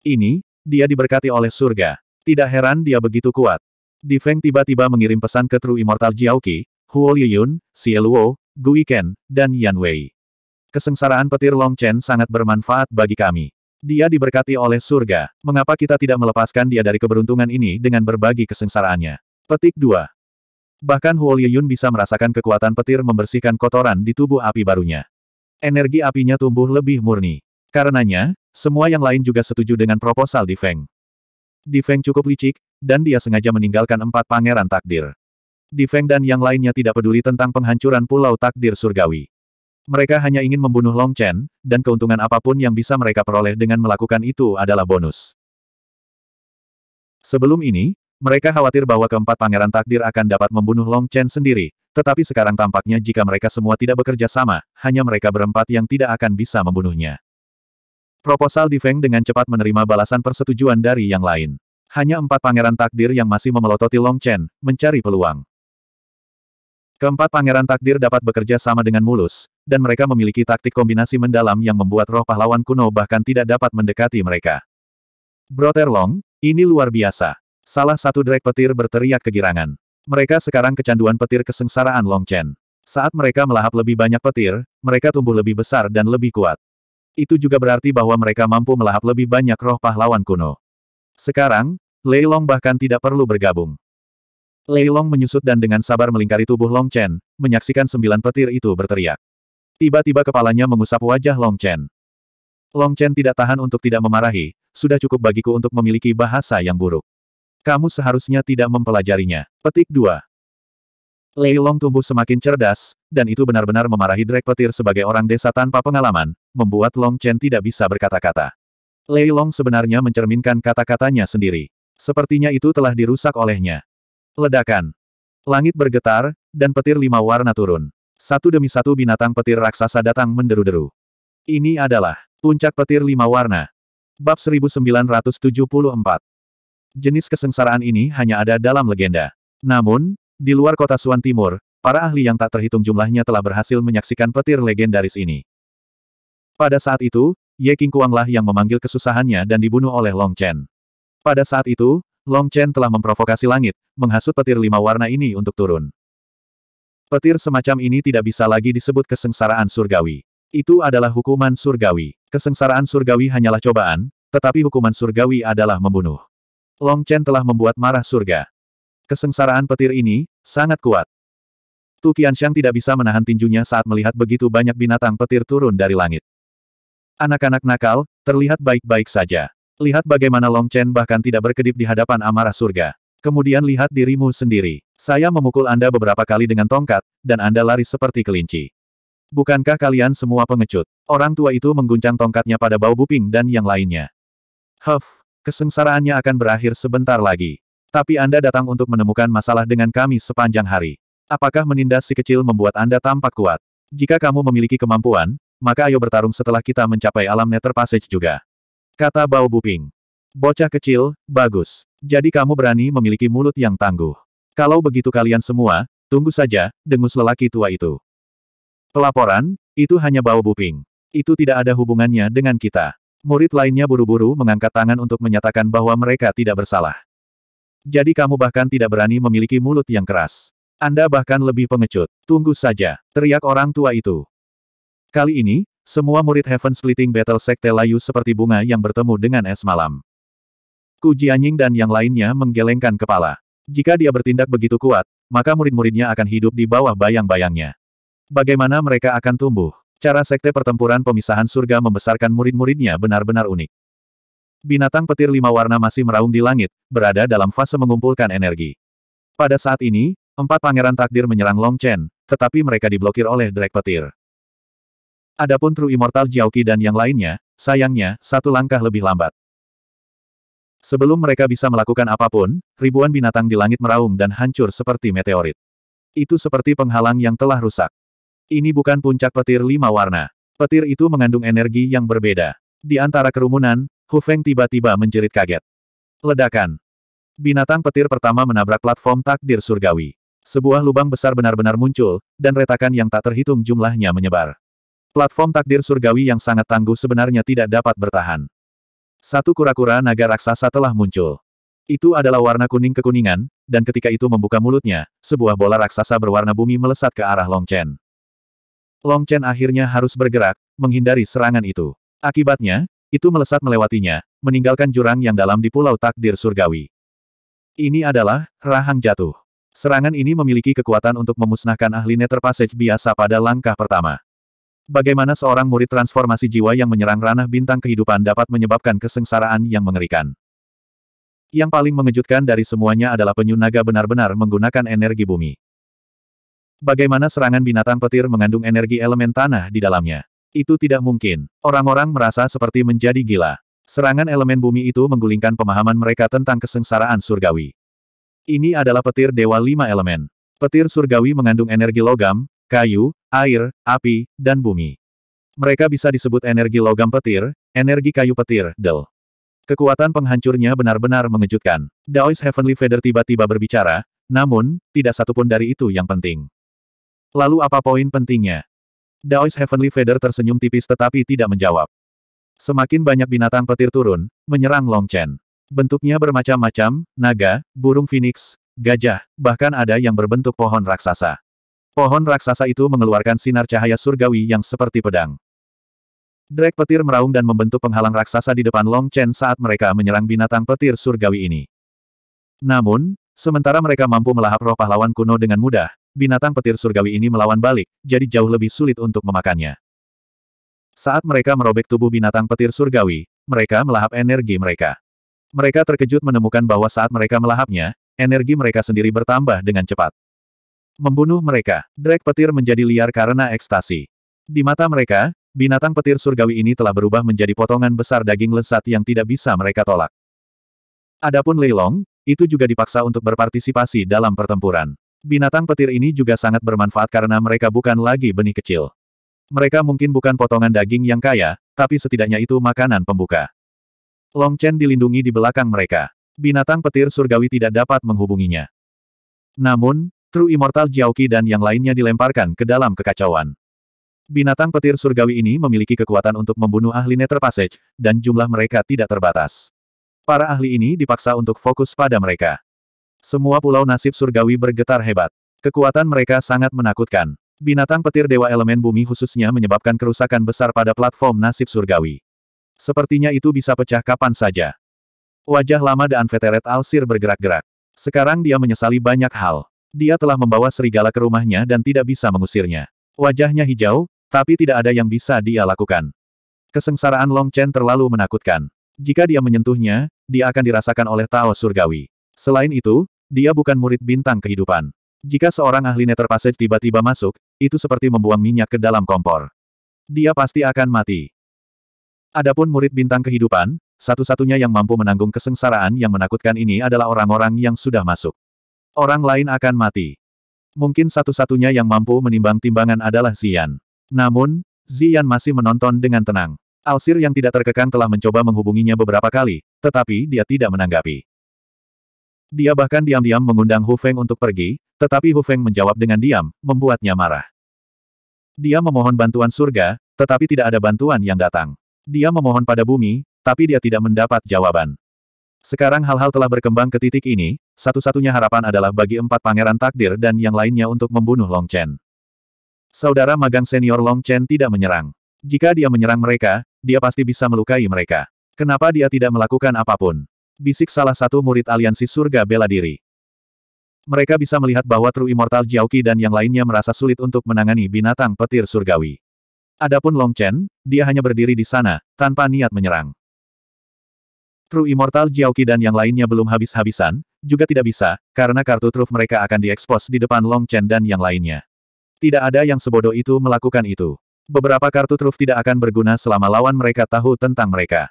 Ini, dia diberkati oleh surga. Tidak heran dia begitu kuat. Di Feng tiba-tiba mengirim pesan ke True Immortal Jiaoqi, Huo Liyun, Xie Luo, Gui Ken, dan Yan Wei. Kesengsaraan petir Long Chen sangat bermanfaat bagi kami. Dia diberkati oleh surga. Mengapa kita tidak melepaskan dia dari keberuntungan ini dengan berbagi kesengsaraannya? Petik 2. Bahkan Huo Liyun bisa merasakan kekuatan petir membersihkan kotoran di tubuh api barunya energi apinya tumbuh lebih murni. Karenanya, semua yang lain juga setuju dengan proposal di Feng. Di Feng cukup licik, dan dia sengaja meninggalkan empat pangeran takdir. Di Feng dan yang lainnya tidak peduli tentang penghancuran pulau takdir surgawi. Mereka hanya ingin membunuh Long Chen, dan keuntungan apapun yang bisa mereka peroleh dengan melakukan itu adalah bonus. Sebelum ini, mereka khawatir bahwa keempat pangeran takdir akan dapat membunuh Long Chen sendiri, tetapi sekarang tampaknya jika mereka semua tidak bekerja sama, hanya mereka berempat yang tidak akan bisa membunuhnya. Proposal di Feng dengan cepat menerima balasan persetujuan dari yang lain. Hanya empat pangeran takdir yang masih memelototi Long Chen, mencari peluang. Keempat pangeran takdir dapat bekerja sama dengan mulus, dan mereka memiliki taktik kombinasi mendalam yang membuat roh pahlawan kuno bahkan tidak dapat mendekati mereka. Brother Long, ini luar biasa. Salah satu drag petir berteriak kegirangan. Mereka sekarang kecanduan petir kesengsaraan Long Chen. Saat mereka melahap lebih banyak petir, mereka tumbuh lebih besar dan lebih kuat. Itu juga berarti bahwa mereka mampu melahap lebih banyak roh pahlawan kuno. Sekarang, Lei Long bahkan tidak perlu bergabung. Lei Long menyusut dan dengan sabar melingkari tubuh Long Chen, menyaksikan sembilan petir itu berteriak. Tiba-tiba kepalanya mengusap wajah Long Chen. Long Chen tidak tahan untuk tidak memarahi, sudah cukup bagiku untuk memiliki bahasa yang buruk. Kamu seharusnya tidak mempelajarinya. Petik 2. Lei Long tumbuh semakin cerdas, dan itu benar-benar memarahi Drake Petir sebagai orang desa tanpa pengalaman, membuat Long Chen tidak bisa berkata-kata. Lei Long sebenarnya mencerminkan kata-katanya sendiri. Sepertinya itu telah dirusak olehnya. Ledakan. Langit bergetar, dan petir lima warna turun. Satu demi satu binatang petir raksasa datang menderu-deru. Ini adalah puncak petir lima warna. Bab 1974 Jenis kesengsaraan ini hanya ada dalam legenda. Namun, di luar kota Suan Timur, para ahli yang tak terhitung jumlahnya telah berhasil menyaksikan petir legendaris ini. Pada saat itu, Ye King Kuanglah yang memanggil kesusahannya dan dibunuh oleh Long Chen. Pada saat itu, Long Chen telah memprovokasi langit, menghasut petir lima warna ini untuk turun. Petir semacam ini tidak bisa lagi disebut kesengsaraan surgawi. Itu adalah hukuman surgawi. Kesengsaraan surgawi hanyalah cobaan, tetapi hukuman surgawi adalah membunuh. Long Chen telah membuat marah surga. Kesengsaraan petir ini, sangat kuat. Tu Qianxiang tidak bisa menahan tinjunya saat melihat begitu banyak binatang petir turun dari langit. Anak-anak nakal, terlihat baik-baik saja. Lihat bagaimana Long Chen bahkan tidak berkedip di hadapan amarah surga. Kemudian lihat dirimu sendiri. Saya memukul Anda beberapa kali dengan tongkat, dan Anda lari seperti kelinci. Bukankah kalian semua pengecut? Orang tua itu mengguncang tongkatnya pada bau buping dan yang lainnya. Huff, Kesengsaraannya akan berakhir sebentar lagi. Tapi Anda datang untuk menemukan masalah dengan kami sepanjang hari. Apakah menindas si kecil membuat Anda tampak kuat? Jika kamu memiliki kemampuan, maka ayo bertarung setelah kita mencapai alam nether passage juga. Kata Bao Buping. Bocah kecil, bagus. Jadi kamu berani memiliki mulut yang tangguh. Kalau begitu kalian semua, tunggu saja, dengus lelaki tua itu. Pelaporan, itu hanya Bao Buping. Itu tidak ada hubungannya dengan kita. Murid lainnya buru-buru mengangkat tangan untuk menyatakan bahwa mereka tidak bersalah. Jadi kamu bahkan tidak berani memiliki mulut yang keras. Anda bahkan lebih pengecut. Tunggu saja, teriak orang tua itu. Kali ini, semua murid Heaven Splitting Battle Sekte layu seperti bunga yang bertemu dengan es malam. Ku Jianying dan yang lainnya menggelengkan kepala. Jika dia bertindak begitu kuat, maka murid-muridnya akan hidup di bawah bayang-bayangnya. Bagaimana mereka akan tumbuh? Cara sekte pertempuran pemisahan surga membesarkan murid-muridnya benar-benar unik. Binatang petir lima warna masih meraung di langit, berada dalam fase mengumpulkan energi. Pada saat ini, empat pangeran takdir menyerang Long Chen, tetapi mereka diblokir oleh Drake Petir. Adapun True Immortal Jiaoqi dan yang lainnya, sayangnya, satu langkah lebih lambat. Sebelum mereka bisa melakukan apapun, ribuan binatang di langit meraung dan hancur seperti meteorit. Itu seperti penghalang yang telah rusak. Ini bukan puncak petir lima warna. Petir itu mengandung energi yang berbeda. Di antara kerumunan, Hu Feng tiba-tiba menjerit kaget. Ledakan. Binatang petir pertama menabrak platform takdir surgawi. Sebuah lubang besar benar-benar muncul, dan retakan yang tak terhitung jumlahnya menyebar. Platform takdir surgawi yang sangat tangguh sebenarnya tidak dapat bertahan. Satu kura-kura naga raksasa telah muncul. Itu adalah warna kuning kekuningan, dan ketika itu membuka mulutnya, sebuah bola raksasa berwarna bumi melesat ke arah Long Chen. Long Chen akhirnya harus bergerak, menghindari serangan itu. Akibatnya, itu melesat melewatinya, meninggalkan jurang yang dalam di Pulau Takdir Surgawi. Ini adalah, rahang jatuh. Serangan ini memiliki kekuatan untuk memusnahkan ahli Nether Passage biasa pada langkah pertama. Bagaimana seorang murid transformasi jiwa yang menyerang ranah bintang kehidupan dapat menyebabkan kesengsaraan yang mengerikan. Yang paling mengejutkan dari semuanya adalah penyu naga benar-benar menggunakan energi bumi. Bagaimana serangan binatang petir mengandung energi elemen tanah di dalamnya? Itu tidak mungkin. Orang-orang merasa seperti menjadi gila. Serangan elemen bumi itu menggulingkan pemahaman mereka tentang kesengsaraan surgawi. Ini adalah petir dewa lima elemen. Petir surgawi mengandung energi logam, kayu, air, api, dan bumi. Mereka bisa disebut energi logam petir, energi kayu petir, del. Kekuatan penghancurnya benar-benar mengejutkan. Daois Heavenly Feather tiba-tiba berbicara, namun, tidak satupun dari itu yang penting. Lalu apa poin pentingnya? Daois Heavenly Feather tersenyum tipis tetapi tidak menjawab. Semakin banyak binatang petir turun, menyerang Long Chen. Bentuknya bermacam-macam, naga, burung phoenix, gajah, bahkan ada yang berbentuk pohon raksasa. Pohon raksasa itu mengeluarkan sinar cahaya surgawi yang seperti pedang. Drake petir meraung dan membentuk penghalang raksasa di depan Long Chen saat mereka menyerang binatang petir surgawi ini. Namun, Sementara mereka mampu melahap roh pahlawan kuno dengan mudah, binatang petir surgawi ini melawan balik, jadi jauh lebih sulit untuk memakannya. Saat mereka merobek tubuh binatang petir surgawi, mereka melahap energi mereka. Mereka terkejut menemukan bahwa saat mereka melahapnya, energi mereka sendiri bertambah dengan cepat. Membunuh mereka, Drake petir menjadi liar karena ekstasi. Di mata mereka, binatang petir surgawi ini telah berubah menjadi potongan besar daging lesat yang tidak bisa mereka tolak. Adapun Leilong, itu juga dipaksa untuk berpartisipasi dalam pertempuran. Binatang petir ini juga sangat bermanfaat karena mereka bukan lagi benih kecil. Mereka mungkin bukan potongan daging yang kaya, tapi setidaknya itu makanan pembuka. Long Chen dilindungi di belakang mereka. Binatang petir surgawi tidak dapat menghubunginya. Namun, True Immortal Jiaoqi dan yang lainnya dilemparkan ke dalam kekacauan. Binatang petir surgawi ini memiliki kekuatan untuk membunuh ahli Nether Passage, dan jumlah mereka tidak terbatas. Para ahli ini dipaksa untuk fokus pada mereka. Semua pulau nasib surgawi bergetar hebat. Kekuatan mereka sangat menakutkan. Binatang petir dewa elemen bumi khususnya menyebabkan kerusakan besar pada platform nasib surgawi. Sepertinya itu bisa pecah kapan saja. Wajah lama dan Veteret Alsir bergerak-gerak. Sekarang dia menyesali banyak hal. Dia telah membawa serigala ke rumahnya dan tidak bisa mengusirnya. Wajahnya hijau, tapi tidak ada yang bisa dia lakukan. Kesengsaraan Long Chen terlalu menakutkan. Jika dia menyentuhnya, dia akan dirasakan oleh Tao Surgawi. Selain itu, dia bukan murid bintang kehidupan. Jika seorang ahli Nether Passage tiba-tiba masuk, itu seperti membuang minyak ke dalam kompor. Dia pasti akan mati. Adapun murid bintang kehidupan, satu-satunya yang mampu menanggung kesengsaraan yang menakutkan ini adalah orang-orang yang sudah masuk. Orang lain akan mati. Mungkin satu-satunya yang mampu menimbang timbangan adalah Zian. Namun, Zian masih menonton dengan tenang. Alsir yang tidak terkekang telah mencoba menghubunginya beberapa kali, tetapi dia tidak menanggapi. Dia bahkan diam-diam mengundang Hu Feng untuk pergi, tetapi Hu Feng menjawab dengan diam, membuatnya marah. Dia memohon bantuan surga, tetapi tidak ada bantuan yang datang. Dia memohon pada bumi, tapi dia tidak mendapat jawaban. Sekarang hal-hal telah berkembang ke titik ini, satu-satunya harapan adalah bagi empat pangeran takdir dan yang lainnya untuk membunuh Long Chen. Saudara magang senior Long Chen tidak menyerang. Jika dia menyerang mereka, dia pasti bisa melukai mereka. Kenapa dia tidak melakukan apapun? Bisik salah satu murid aliansi surga bela diri. Mereka bisa melihat bahwa True Immortal Jiaoqi dan yang lainnya merasa sulit untuk menangani binatang petir surgawi. Adapun Long Chen, dia hanya berdiri di sana, tanpa niat menyerang. True Immortal Jiaoqi dan yang lainnya belum habis-habisan, juga tidak bisa, karena kartu truf mereka akan diekspos di depan Long Chen dan yang lainnya. Tidak ada yang sebodoh itu melakukan itu. Beberapa kartu truf tidak akan berguna selama lawan mereka tahu tentang mereka.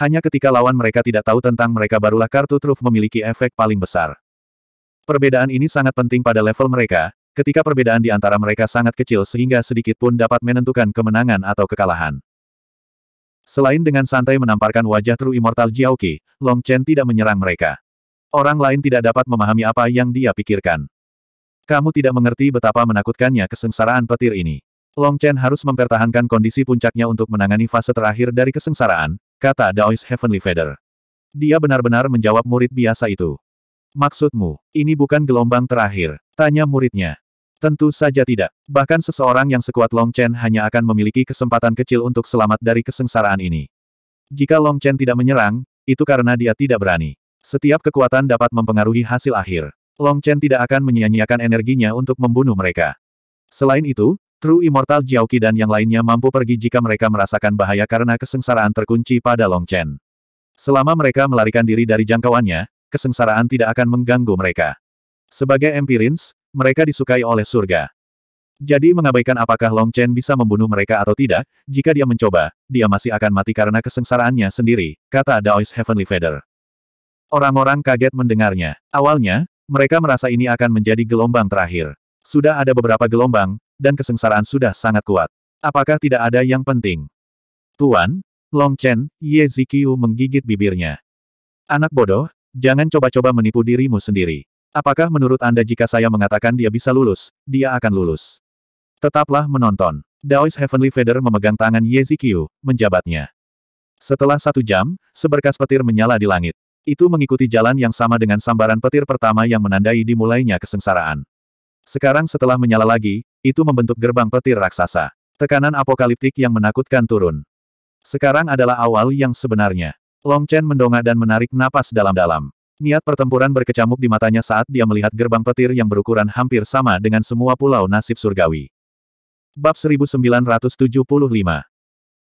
Hanya ketika lawan mereka tidak tahu tentang mereka barulah kartu truf memiliki efek paling besar. Perbedaan ini sangat penting pada level mereka, ketika perbedaan di antara mereka sangat kecil sehingga sedikit pun dapat menentukan kemenangan atau kekalahan. Selain dengan santai menamparkan wajah True Immortal Jiaoqi, Long Chen tidak menyerang mereka. Orang lain tidak dapat memahami apa yang dia pikirkan. Kamu tidak mengerti betapa menakutkannya kesengsaraan petir ini. Long Chen harus mempertahankan kondisi puncaknya untuk menangani fase terakhir dari kesengsaraan, kata Daois Heavenly Feather. Dia benar-benar menjawab murid biasa itu. Maksudmu, ini bukan gelombang terakhir? Tanya muridnya. Tentu saja tidak. Bahkan seseorang yang sekuat Long Chen hanya akan memiliki kesempatan kecil untuk selamat dari kesengsaraan ini. Jika Long Chen tidak menyerang, itu karena dia tidak berani. Setiap kekuatan dapat mempengaruhi hasil akhir. Long Chen tidak akan menyia-nyiakan energinya untuk membunuh mereka. Selain itu, True Immortal Jiaoqi dan yang lainnya mampu pergi jika mereka merasakan bahaya karena kesengsaraan terkunci pada Long Chen. Selama mereka melarikan diri dari jangkauannya, kesengsaraan tidak akan mengganggu mereka. Sebagai empirins, mereka disukai oleh surga. Jadi mengabaikan apakah Long Chen bisa membunuh mereka atau tidak, jika dia mencoba, dia masih akan mati karena kesengsaraannya sendiri, kata Daois Heavenly Feather. Orang-orang kaget mendengarnya. Awalnya, mereka merasa ini akan menjadi gelombang terakhir. Sudah ada beberapa gelombang, dan kesengsaraan sudah sangat kuat. Apakah tidak ada yang penting? Tuan, Long Chen, Ye Zikiu menggigit bibirnya. Anak bodoh, jangan coba-coba menipu dirimu sendiri. Apakah menurut Anda jika saya mengatakan dia bisa lulus, dia akan lulus? Tetaplah menonton. Daois Heavenly Feather memegang tangan Ye Zikiu, menjabatnya. Setelah satu jam, seberkas petir menyala di langit. Itu mengikuti jalan yang sama dengan sambaran petir pertama yang menandai dimulainya kesengsaraan. Sekarang setelah menyala lagi, itu membentuk gerbang petir raksasa. Tekanan apokaliptik yang menakutkan turun. Sekarang adalah awal yang sebenarnya. Long Chen mendongak dan menarik napas dalam-dalam. Niat pertempuran berkecamuk di matanya saat dia melihat gerbang petir yang berukuran hampir sama dengan semua pulau nasib surgawi. Bab 1975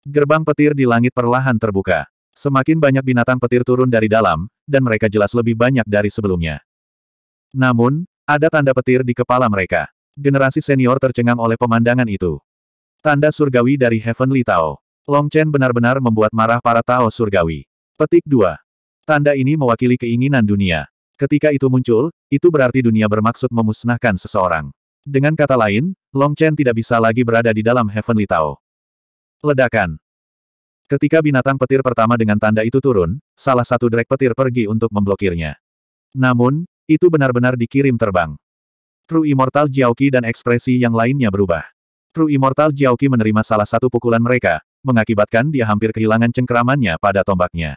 Gerbang petir di langit perlahan terbuka. Semakin banyak binatang petir turun dari dalam, dan mereka jelas lebih banyak dari sebelumnya. Namun, ada tanda petir di kepala mereka. Generasi senior tercengang oleh pemandangan itu. Tanda surgawi dari Heavenly Tao. Long Chen benar-benar membuat marah para Tao surgawi. Petik 2. Tanda ini mewakili keinginan dunia. Ketika itu muncul, itu berarti dunia bermaksud memusnahkan seseorang. Dengan kata lain, Long Chen tidak bisa lagi berada di dalam Heavenly Tao. Ledakan. Ketika binatang petir pertama dengan tanda itu turun, salah satu drag petir pergi untuk memblokirnya. Namun, itu benar-benar dikirim terbang. True Immortal Jiaoqi dan ekspresi yang lainnya berubah. True Immortal Jiaoqi menerima salah satu pukulan mereka, mengakibatkan dia hampir kehilangan cengkeramannya pada tombaknya.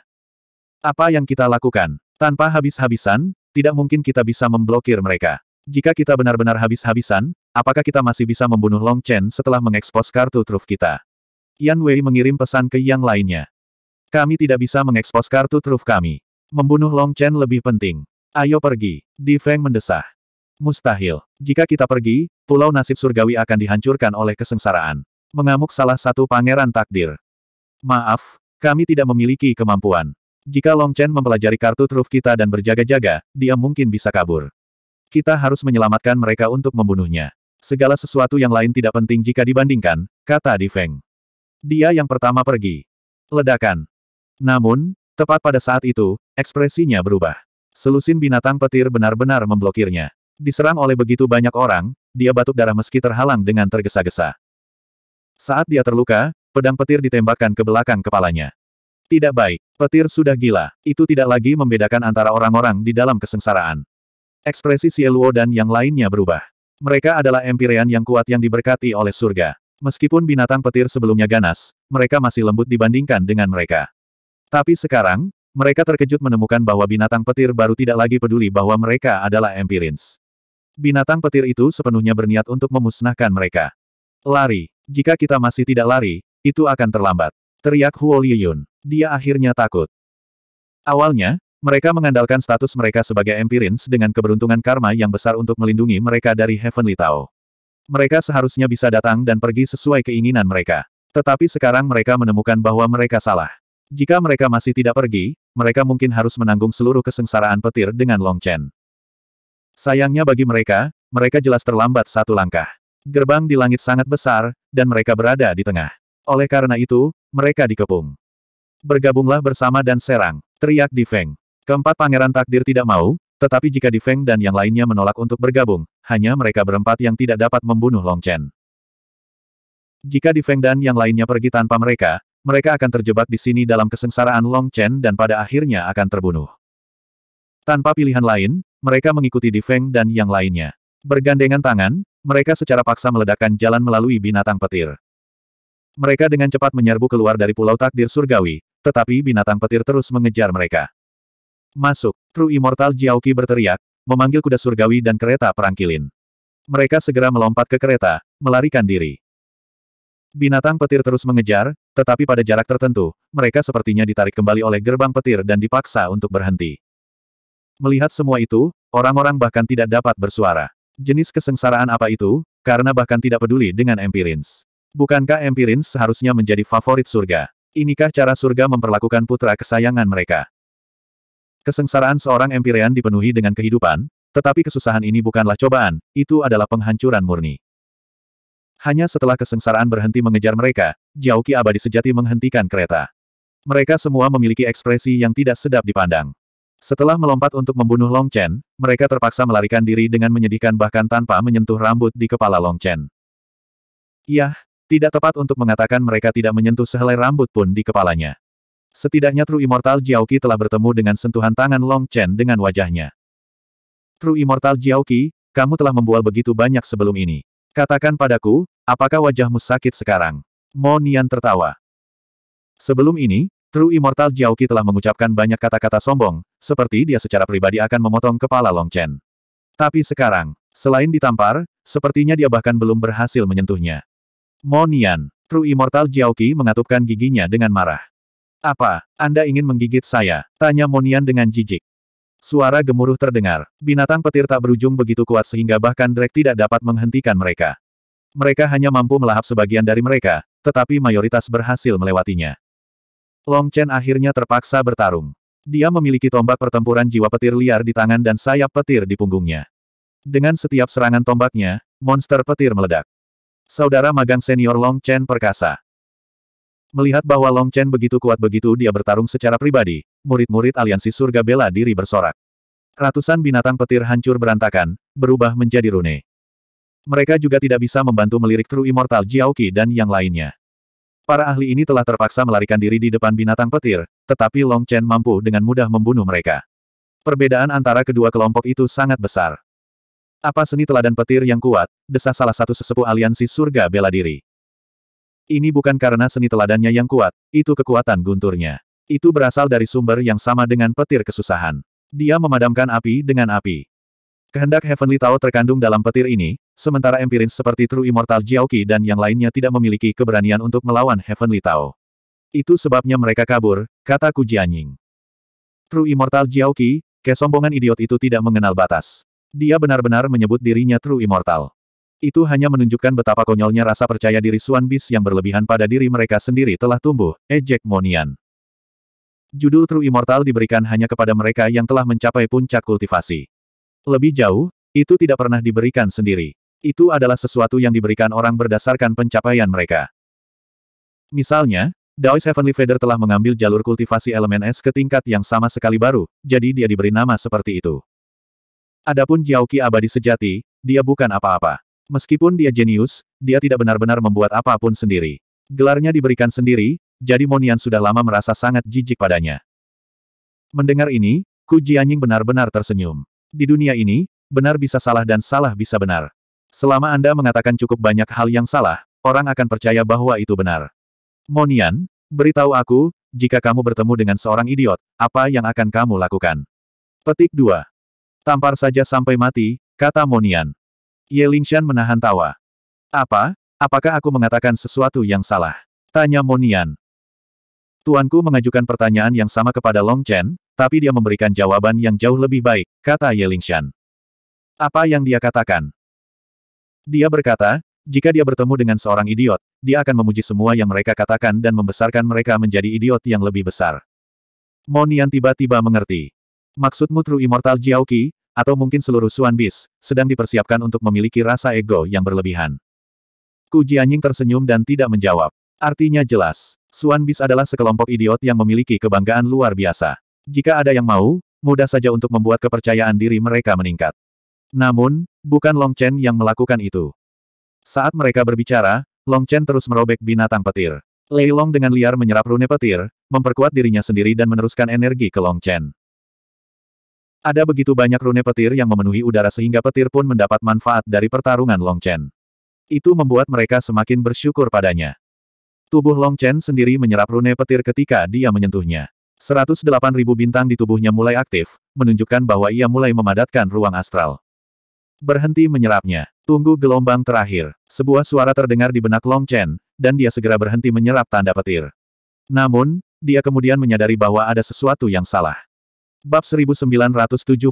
Apa yang kita lakukan? Tanpa habis-habisan, tidak mungkin kita bisa memblokir mereka. Jika kita benar-benar habis-habisan, apakah kita masih bisa membunuh Long Chen setelah mengekspos kartu truf kita? Yan Wei mengirim pesan ke yang lainnya. Kami tidak bisa mengekspos kartu truf kami. Membunuh Long Chen lebih penting. Ayo pergi. Di Feng mendesah. Mustahil. Jika kita pergi, pulau nasib surgawi akan dihancurkan oleh kesengsaraan. Mengamuk salah satu pangeran takdir. Maaf, kami tidak memiliki kemampuan. Jika Long Chen mempelajari kartu truf kita dan berjaga-jaga, dia mungkin bisa kabur. Kita harus menyelamatkan mereka untuk membunuhnya. Segala sesuatu yang lain tidak penting jika dibandingkan, kata Di Feng. Dia yang pertama pergi. Ledakan. Namun, tepat pada saat itu, ekspresinya berubah. Selusin binatang petir benar-benar memblokirnya. Diserang oleh begitu banyak orang, dia batuk darah meski terhalang dengan tergesa-gesa. Saat dia terluka, pedang petir ditembakkan ke belakang kepalanya. Tidak baik, petir sudah gila. Itu tidak lagi membedakan antara orang-orang di dalam kesengsaraan. Ekspresi Sieluo dan yang lainnya berubah. Mereka adalah empirian yang kuat yang diberkati oleh surga. Meskipun binatang petir sebelumnya ganas, mereka masih lembut dibandingkan dengan mereka. Tapi sekarang, mereka terkejut menemukan bahwa binatang petir baru tidak lagi peduli bahwa mereka adalah empirins. Binatang petir itu sepenuhnya berniat untuk memusnahkan mereka. Lari. Jika kita masih tidak lari, itu akan terlambat. Teriak Huo Liyun. Dia akhirnya takut. Awalnya, mereka mengandalkan status mereka sebagai empirins dengan keberuntungan karma yang besar untuk melindungi mereka dari Heavenly Tao. Mereka seharusnya bisa datang dan pergi sesuai keinginan mereka. Tetapi sekarang mereka menemukan bahwa mereka salah. Jika mereka masih tidak pergi, mereka mungkin harus menanggung seluruh kesengsaraan petir dengan Long Chen. Sayangnya bagi mereka, mereka jelas terlambat satu langkah. Gerbang di langit sangat besar, dan mereka berada di tengah. Oleh karena itu, mereka dikepung. Bergabunglah bersama dan serang, teriak di Feng. Keempat pangeran takdir tidak mau, tetapi jika di Feng dan yang lainnya menolak untuk bergabung, hanya mereka berempat yang tidak dapat membunuh Long Chen. Jika di Feng dan yang lainnya pergi tanpa mereka, mereka akan terjebak di sini dalam kesengsaraan Long Chen dan pada akhirnya akan terbunuh. Tanpa pilihan lain, mereka mengikuti Di Feng dan yang lainnya. Bergandengan tangan, mereka secara paksa meledakkan jalan melalui binatang petir. Mereka dengan cepat menyerbu keluar dari pulau takdir surgawi, tetapi binatang petir terus mengejar mereka. Masuk, True Immortal Jiaoki berteriak, memanggil kuda surgawi dan kereta perang kilin. Mereka segera melompat ke kereta, melarikan diri. Binatang petir terus mengejar, tetapi pada jarak tertentu, mereka sepertinya ditarik kembali oleh gerbang petir dan dipaksa untuk berhenti. Melihat semua itu, orang-orang bahkan tidak dapat bersuara. Jenis kesengsaraan apa itu, karena bahkan tidak peduli dengan Empirins. Bukankah Empirins seharusnya menjadi favorit surga? Inikah cara surga memperlakukan putra kesayangan mereka? Kesengsaraan seorang Empyrean dipenuhi dengan kehidupan, tetapi kesusahan ini bukanlah cobaan, itu adalah penghancuran murni. Hanya setelah kesengsaraan berhenti mengejar mereka, Jauki abadi sejati menghentikan kereta. Mereka semua memiliki ekspresi yang tidak sedap dipandang. Setelah melompat untuk membunuh Long Chen, mereka terpaksa melarikan diri dengan menyedihkan bahkan tanpa menyentuh rambut di kepala Long Chen. Yah, tidak tepat untuk mengatakan mereka tidak menyentuh sehelai rambut pun di kepalanya. Setidaknya True Immortal Jiaoqi telah bertemu dengan sentuhan tangan Long Chen dengan wajahnya. True Immortal Jiaoqi, kamu telah membual begitu banyak sebelum ini. Katakan padaku, apakah wajahmu sakit sekarang? Mo Nian tertawa. Sebelum ini, True Immortal Jiao Qi telah mengucapkan banyak kata-kata sombong, seperti dia secara pribadi akan memotong kepala Long Chen. Tapi sekarang, selain ditampar, sepertinya dia bahkan belum berhasil menyentuhnya. Monian, True Immortal Jiao Qi mengatupkan giginya dengan marah. Apa, Anda ingin menggigit saya? Tanya Monian dengan jijik. Suara gemuruh terdengar. Binatang petir tak berujung begitu kuat sehingga bahkan Drake tidak dapat menghentikan mereka. Mereka hanya mampu melahap sebagian dari mereka, tetapi mayoritas berhasil melewatinya. Long Chen akhirnya terpaksa bertarung. Dia memiliki tombak pertempuran jiwa petir liar di tangan dan sayap petir di punggungnya. Dengan setiap serangan tombaknya, monster petir meledak. Saudara magang senior Long Chen perkasa. Melihat bahwa Long Chen begitu kuat begitu dia bertarung secara pribadi, murid-murid aliansi surga bela diri bersorak. Ratusan binatang petir hancur berantakan, berubah menjadi rune. Mereka juga tidak bisa membantu melirik True Immortal Jiaoqi dan yang lainnya. Para ahli ini telah terpaksa melarikan diri di depan binatang petir, tetapi Long Chen mampu dengan mudah membunuh mereka. Perbedaan antara kedua kelompok itu sangat besar. Apa seni teladan petir yang kuat, desah salah satu sesepuh aliansi surga bela diri. Ini bukan karena seni teladannya yang kuat, itu kekuatan gunturnya. Itu berasal dari sumber yang sama dengan petir kesusahan. Dia memadamkan api dengan api. Kehendak Heavenly Tao terkandung dalam petir ini, Sementara Empirins seperti True Immortal Jiaoqi dan yang lainnya tidak memiliki keberanian untuk melawan Heavenly Tao. Itu sebabnya mereka kabur, kata Kujianying. True Immortal Jiaoqi, kesombongan idiot itu tidak mengenal batas. Dia benar-benar menyebut dirinya True Immortal. Itu hanya menunjukkan betapa konyolnya rasa percaya diri Suan Bis yang berlebihan pada diri mereka sendiri telah tumbuh, ejek eh Monian. Judul True Immortal diberikan hanya kepada mereka yang telah mencapai puncak kultivasi. Lebih jauh, itu tidak pernah diberikan sendiri. Itu adalah sesuatu yang diberikan orang berdasarkan pencapaian mereka. Misalnya, Daoist Heavenly Feather telah mengambil jalur kultivasi elemen es ke tingkat yang sama sekali baru, jadi dia diberi nama seperti itu. Adapun Jiaoqi abadi sejati, dia bukan apa-apa. Meskipun dia jenius, dia tidak benar-benar membuat apapun sendiri. Gelarnya diberikan sendiri, jadi Monian sudah lama merasa sangat jijik padanya. Mendengar ini, Ku Jianying benar-benar tersenyum. Di dunia ini, benar bisa salah dan salah bisa benar. Selama Anda mengatakan cukup banyak hal yang salah, orang akan percaya bahwa itu benar. Monian, beritahu aku, jika kamu bertemu dengan seorang idiot, apa yang akan kamu lakukan? Petik 2. Tampar saja sampai mati, kata Monian. Ye Lingshan menahan tawa. Apa? Apakah aku mengatakan sesuatu yang salah? Tanya Monian. Tuanku mengajukan pertanyaan yang sama kepada Long Chen, tapi dia memberikan jawaban yang jauh lebih baik, kata Ye Lingshan. Apa yang dia katakan? Dia berkata, jika dia bertemu dengan seorang idiot, dia akan memuji semua yang mereka katakan dan membesarkan mereka menjadi idiot yang lebih besar. Monian tiba-tiba mengerti. Maksudmu True Immortal Jiaoqi, atau mungkin seluruh Suan Bis, sedang dipersiapkan untuk memiliki rasa ego yang berlebihan. Ku Jianying tersenyum dan tidak menjawab. Artinya jelas, Suan Bis adalah sekelompok idiot yang memiliki kebanggaan luar biasa. Jika ada yang mau, mudah saja untuk membuat kepercayaan diri mereka meningkat. Namun, bukan Long Chen yang melakukan itu. Saat mereka berbicara, Long Chen terus merobek binatang petir. Lei Long dengan liar menyerap rune petir, memperkuat dirinya sendiri dan meneruskan energi ke Long Chen. Ada begitu banyak rune petir yang memenuhi udara sehingga petir pun mendapat manfaat dari pertarungan Long Chen. Itu membuat mereka semakin bersyukur padanya. Tubuh Long Chen sendiri menyerap rune petir ketika dia menyentuhnya. 108.000 bintang di tubuhnya mulai aktif, menunjukkan bahwa ia mulai memadatkan ruang astral. Berhenti menyerapnya. Tunggu gelombang terakhir. Sebuah suara terdengar di benak Long Chen, dan dia segera berhenti menyerap tanda petir. Namun, dia kemudian menyadari bahwa ada sesuatu yang salah. Bab 1976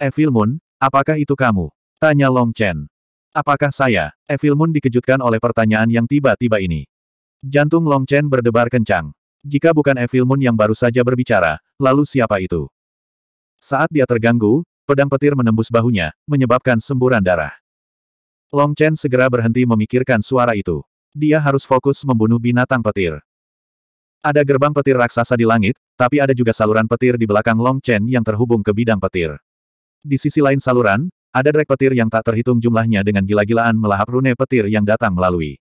Evil Moon, apakah itu kamu? Tanya Long Chen. Apakah saya? Evil Moon dikejutkan oleh pertanyaan yang tiba-tiba ini. Jantung Long Chen berdebar kencang. Jika bukan Evil Moon yang baru saja berbicara, lalu siapa itu? Saat dia terganggu, Pedang petir menembus bahunya, menyebabkan semburan darah. Long Chen segera berhenti memikirkan suara itu. Dia harus fokus membunuh binatang petir. Ada gerbang petir raksasa di langit, tapi ada juga saluran petir di belakang Long Chen yang terhubung ke bidang petir. Di sisi lain saluran, ada drag petir yang tak terhitung jumlahnya dengan gila-gilaan melahap rune petir yang datang melalui.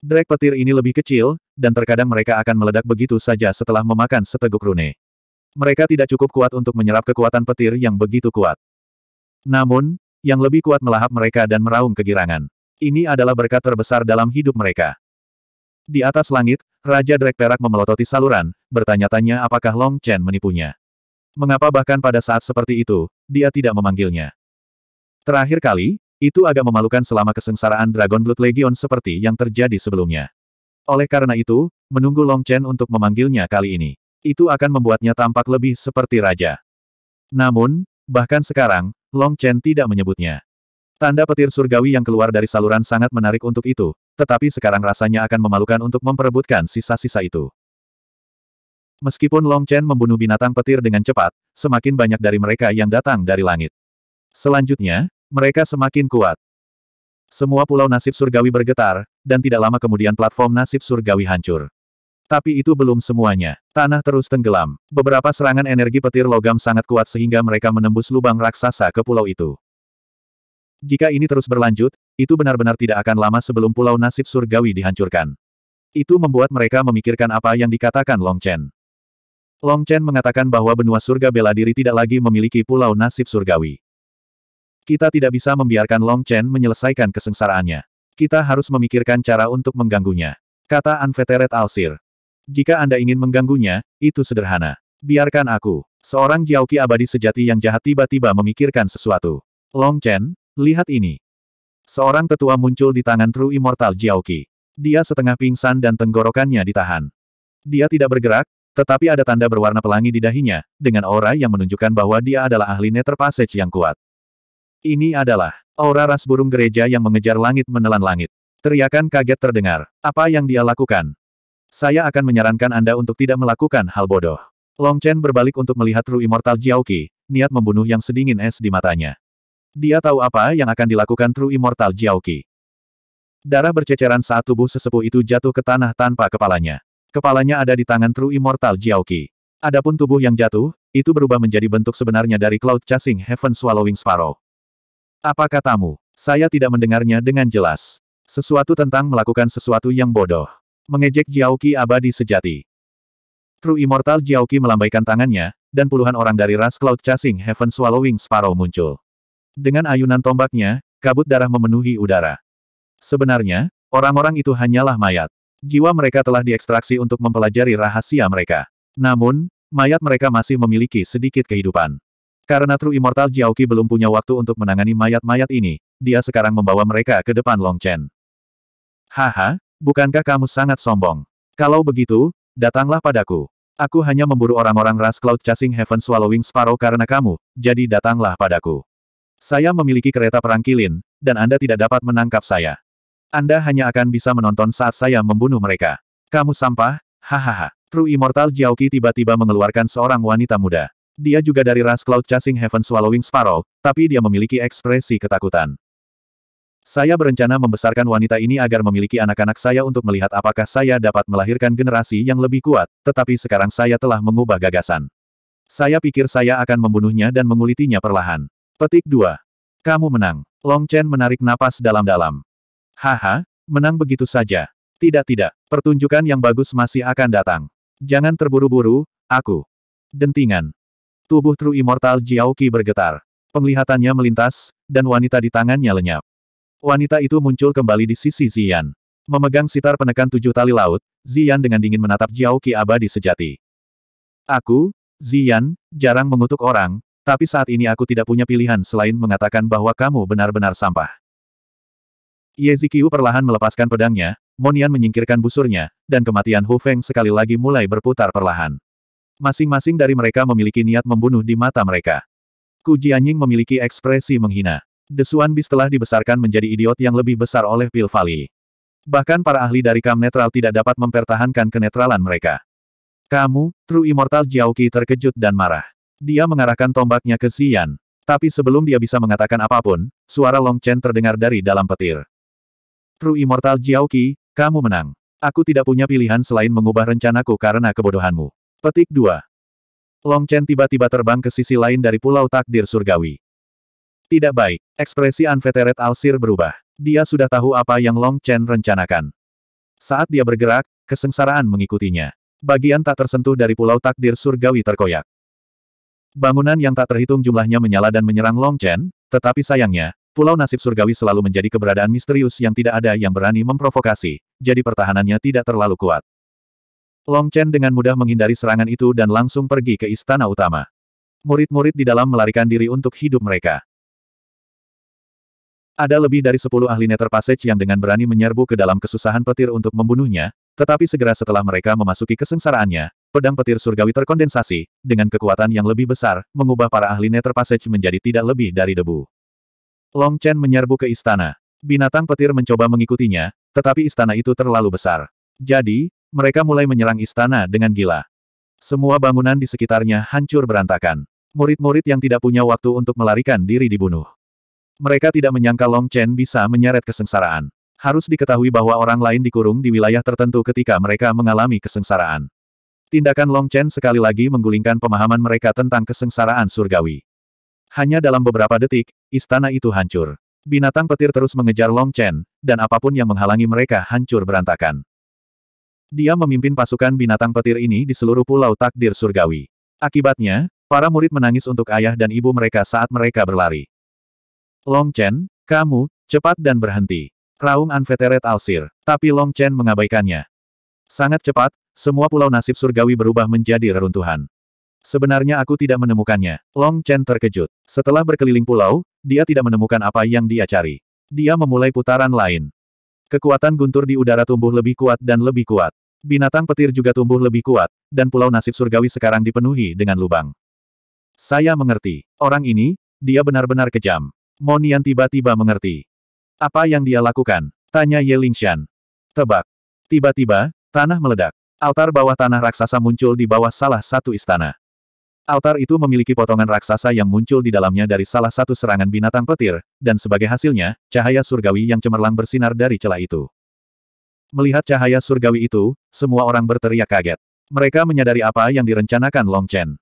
Drag petir ini lebih kecil, dan terkadang mereka akan meledak begitu saja setelah memakan seteguk rune. Mereka tidak cukup kuat untuk menyerap kekuatan petir yang begitu kuat. Namun, yang lebih kuat melahap mereka dan meraung kegirangan. Ini adalah berkat terbesar dalam hidup mereka. Di atas langit, Raja Drek Perak memelototi saluran, bertanya-tanya apakah Long Chen menipunya. Mengapa bahkan pada saat seperti itu, dia tidak memanggilnya. Terakhir kali, itu agak memalukan selama kesengsaraan Dragon Blood Legion seperti yang terjadi sebelumnya. Oleh karena itu, menunggu Long Chen untuk memanggilnya kali ini itu akan membuatnya tampak lebih seperti raja. Namun, bahkan sekarang, Long Chen tidak menyebutnya. Tanda petir surgawi yang keluar dari saluran sangat menarik untuk itu, tetapi sekarang rasanya akan memalukan untuk memperebutkan sisa-sisa itu. Meskipun Long Chen membunuh binatang petir dengan cepat, semakin banyak dari mereka yang datang dari langit. Selanjutnya, mereka semakin kuat. Semua pulau nasib surgawi bergetar, dan tidak lama kemudian platform nasib surgawi hancur. Tapi itu belum semuanya. Tanah terus tenggelam. Beberapa serangan energi petir logam sangat kuat sehingga mereka menembus lubang raksasa ke pulau itu. Jika ini terus berlanjut, itu benar-benar tidak akan lama sebelum pulau nasib surgawi dihancurkan. Itu membuat mereka memikirkan apa yang dikatakan Long Chen. Long Chen mengatakan bahwa benua surga bela diri tidak lagi memiliki pulau nasib surgawi. Kita tidak bisa membiarkan Long Chen menyelesaikan kesengsaraannya. Kita harus memikirkan cara untuk mengganggunya. Kata Anveteret Alsir. Jika Anda ingin mengganggunya, itu sederhana. Biarkan aku. Seorang Jiaoqi abadi sejati yang jahat tiba-tiba memikirkan sesuatu. Long Chen, lihat ini. Seorang tetua muncul di tangan True Immortal Jiaoqi. Dia setengah pingsan dan tenggorokannya ditahan. Dia tidak bergerak, tetapi ada tanda berwarna pelangi di dahinya, dengan aura yang menunjukkan bahwa dia adalah ahli Nether Passage yang kuat. Ini adalah aura ras burung gereja yang mengejar langit menelan langit. Teriakan kaget terdengar. Apa yang dia lakukan? Saya akan menyarankan Anda untuk tidak melakukan hal bodoh. Long Chen berbalik untuk melihat True Immortal Jiao niat membunuh yang sedingin es di matanya. Dia tahu apa yang akan dilakukan True Immortal Jiao Darah berceceran saat tubuh sesepuh itu jatuh ke tanah tanpa kepalanya. Kepalanya ada di tangan True Immortal Jiao Adapun tubuh yang jatuh, itu berubah menjadi bentuk sebenarnya dari Cloud Chasing Heaven Swallowing Sparrow. Apa katamu? Saya tidak mendengarnya dengan jelas. Sesuatu tentang melakukan sesuatu yang bodoh. Mengejek Jiaoqi abadi sejati. True Immortal Jiaoqi melambaikan tangannya, dan puluhan orang dari ras Cloud Chasing Heaven Swallowing Sparrow muncul. Dengan ayunan tombaknya, kabut darah memenuhi udara. Sebenarnya, orang-orang itu hanyalah mayat. Jiwa mereka telah diekstraksi untuk mempelajari rahasia mereka. Namun, mayat mereka masih memiliki sedikit kehidupan. Karena True Immortal Jiaoqi belum punya waktu untuk menangani mayat-mayat ini, dia sekarang membawa mereka ke depan Long Chen. Haha, Bukankah kamu sangat sombong? Kalau begitu, datanglah padaku. Aku hanya memburu orang-orang ras Cloud Chasing Heaven Swallowing Sparrow karena kamu, jadi datanglah padaku. Saya memiliki kereta perang kilin, dan Anda tidak dapat menangkap saya. Anda hanya akan bisa menonton saat saya membunuh mereka. Kamu sampah, hahaha. True Immortal Jiaoqi tiba-tiba mengeluarkan seorang wanita muda. Dia juga dari ras Cloud Chasing Heaven Swallowing Sparrow, tapi dia memiliki ekspresi ketakutan. Saya berencana membesarkan wanita ini agar memiliki anak-anak saya untuk melihat apakah saya dapat melahirkan generasi yang lebih kuat, tetapi sekarang saya telah mengubah gagasan. Saya pikir saya akan membunuhnya dan mengulitinya perlahan. Petik 2. Kamu menang. Long Chen menarik napas dalam-dalam. Haha, menang begitu saja. Tidak-tidak, pertunjukan yang bagus masih akan datang. Jangan terburu-buru, aku. Dentingan. Tubuh True Immortal Jiaoki bergetar. Penglihatannya melintas, dan wanita di tangannya lenyap. Wanita itu muncul kembali di sisi Zian, Memegang sitar penekan tujuh tali laut, Zian dengan dingin menatap Jiao Qi abadi sejati. Aku, Zian, jarang mengutuk orang, tapi saat ini aku tidak punya pilihan selain mengatakan bahwa kamu benar-benar sampah. Ye Zikiu perlahan melepaskan pedangnya, Monian menyingkirkan busurnya, dan kematian Hu Feng sekali lagi mulai berputar perlahan. Masing-masing dari mereka memiliki niat membunuh di mata mereka. Ku Jianying memiliki ekspresi menghina. Desuan Bis telah dibesarkan menjadi idiot yang lebih besar oleh Pil Bahkan para ahli dari kam netral tidak dapat mempertahankan kenetralan mereka. Kamu, True Immortal Jiaoqi terkejut dan marah. Dia mengarahkan tombaknya ke Xian. Tapi sebelum dia bisa mengatakan apapun, suara Long Chen terdengar dari dalam petir. True Immortal Jiaoqi, kamu menang. Aku tidak punya pilihan selain mengubah rencanaku karena kebodohanmu. Petik 2. Long Chen tiba-tiba terbang ke sisi lain dari Pulau Takdir Surgawi. Tidak baik. Ekspresi Anveteret Alsir berubah. Dia sudah tahu apa yang Long Chen rencanakan. Saat dia bergerak, kesengsaraan mengikutinya. Bagian tak tersentuh dari pulau takdir surgawi terkoyak. Bangunan yang tak terhitung jumlahnya menyala dan menyerang Long Chen, tetapi sayangnya, pulau nasib surgawi selalu menjadi keberadaan misterius yang tidak ada yang berani memprovokasi, jadi pertahanannya tidak terlalu kuat. Long Chen dengan mudah menghindari serangan itu dan langsung pergi ke istana utama. Murid-murid di dalam melarikan diri untuk hidup mereka. Ada lebih dari sepuluh ahli Nether Passage yang dengan berani menyerbu ke dalam kesusahan petir untuk membunuhnya, tetapi segera setelah mereka memasuki kesengsaraannya, pedang petir surgawi terkondensasi, dengan kekuatan yang lebih besar, mengubah para ahli Nether Passage menjadi tidak lebih dari debu. Long Chen menyerbu ke istana. Binatang petir mencoba mengikutinya, tetapi istana itu terlalu besar. Jadi, mereka mulai menyerang istana dengan gila. Semua bangunan di sekitarnya hancur berantakan. Murid-murid yang tidak punya waktu untuk melarikan diri dibunuh. Mereka tidak menyangka Long Chen bisa menyeret kesengsaraan. Harus diketahui bahwa orang lain dikurung di wilayah tertentu ketika mereka mengalami kesengsaraan. Tindakan Long Chen sekali lagi menggulingkan pemahaman mereka tentang kesengsaraan surgawi. Hanya dalam beberapa detik, istana itu hancur. Binatang petir terus mengejar Long Chen, dan apapun yang menghalangi mereka hancur berantakan. Dia memimpin pasukan binatang petir ini di seluruh pulau takdir surgawi. Akibatnya, para murid menangis untuk ayah dan ibu mereka saat mereka berlari. Long Chen, kamu, cepat dan berhenti. Raung Anveteret Alsir, tapi Long Chen mengabaikannya. Sangat cepat, semua pulau nasib surgawi berubah menjadi reruntuhan. Sebenarnya aku tidak menemukannya. Long Chen terkejut. Setelah berkeliling pulau, dia tidak menemukan apa yang dia cari. Dia memulai putaran lain. Kekuatan guntur di udara tumbuh lebih kuat dan lebih kuat. Binatang petir juga tumbuh lebih kuat, dan pulau nasib surgawi sekarang dipenuhi dengan lubang. Saya mengerti. Orang ini, dia benar-benar kejam. Monian tiba-tiba mengerti. Apa yang dia lakukan? Tanya Ye Lingshan. Tebak. Tiba-tiba, tanah meledak. Altar bawah tanah raksasa muncul di bawah salah satu istana. Altar itu memiliki potongan raksasa yang muncul di dalamnya dari salah satu serangan binatang petir, dan sebagai hasilnya, cahaya surgawi yang cemerlang bersinar dari celah itu. Melihat cahaya surgawi itu, semua orang berteriak kaget. Mereka menyadari apa yang direncanakan Long Chen.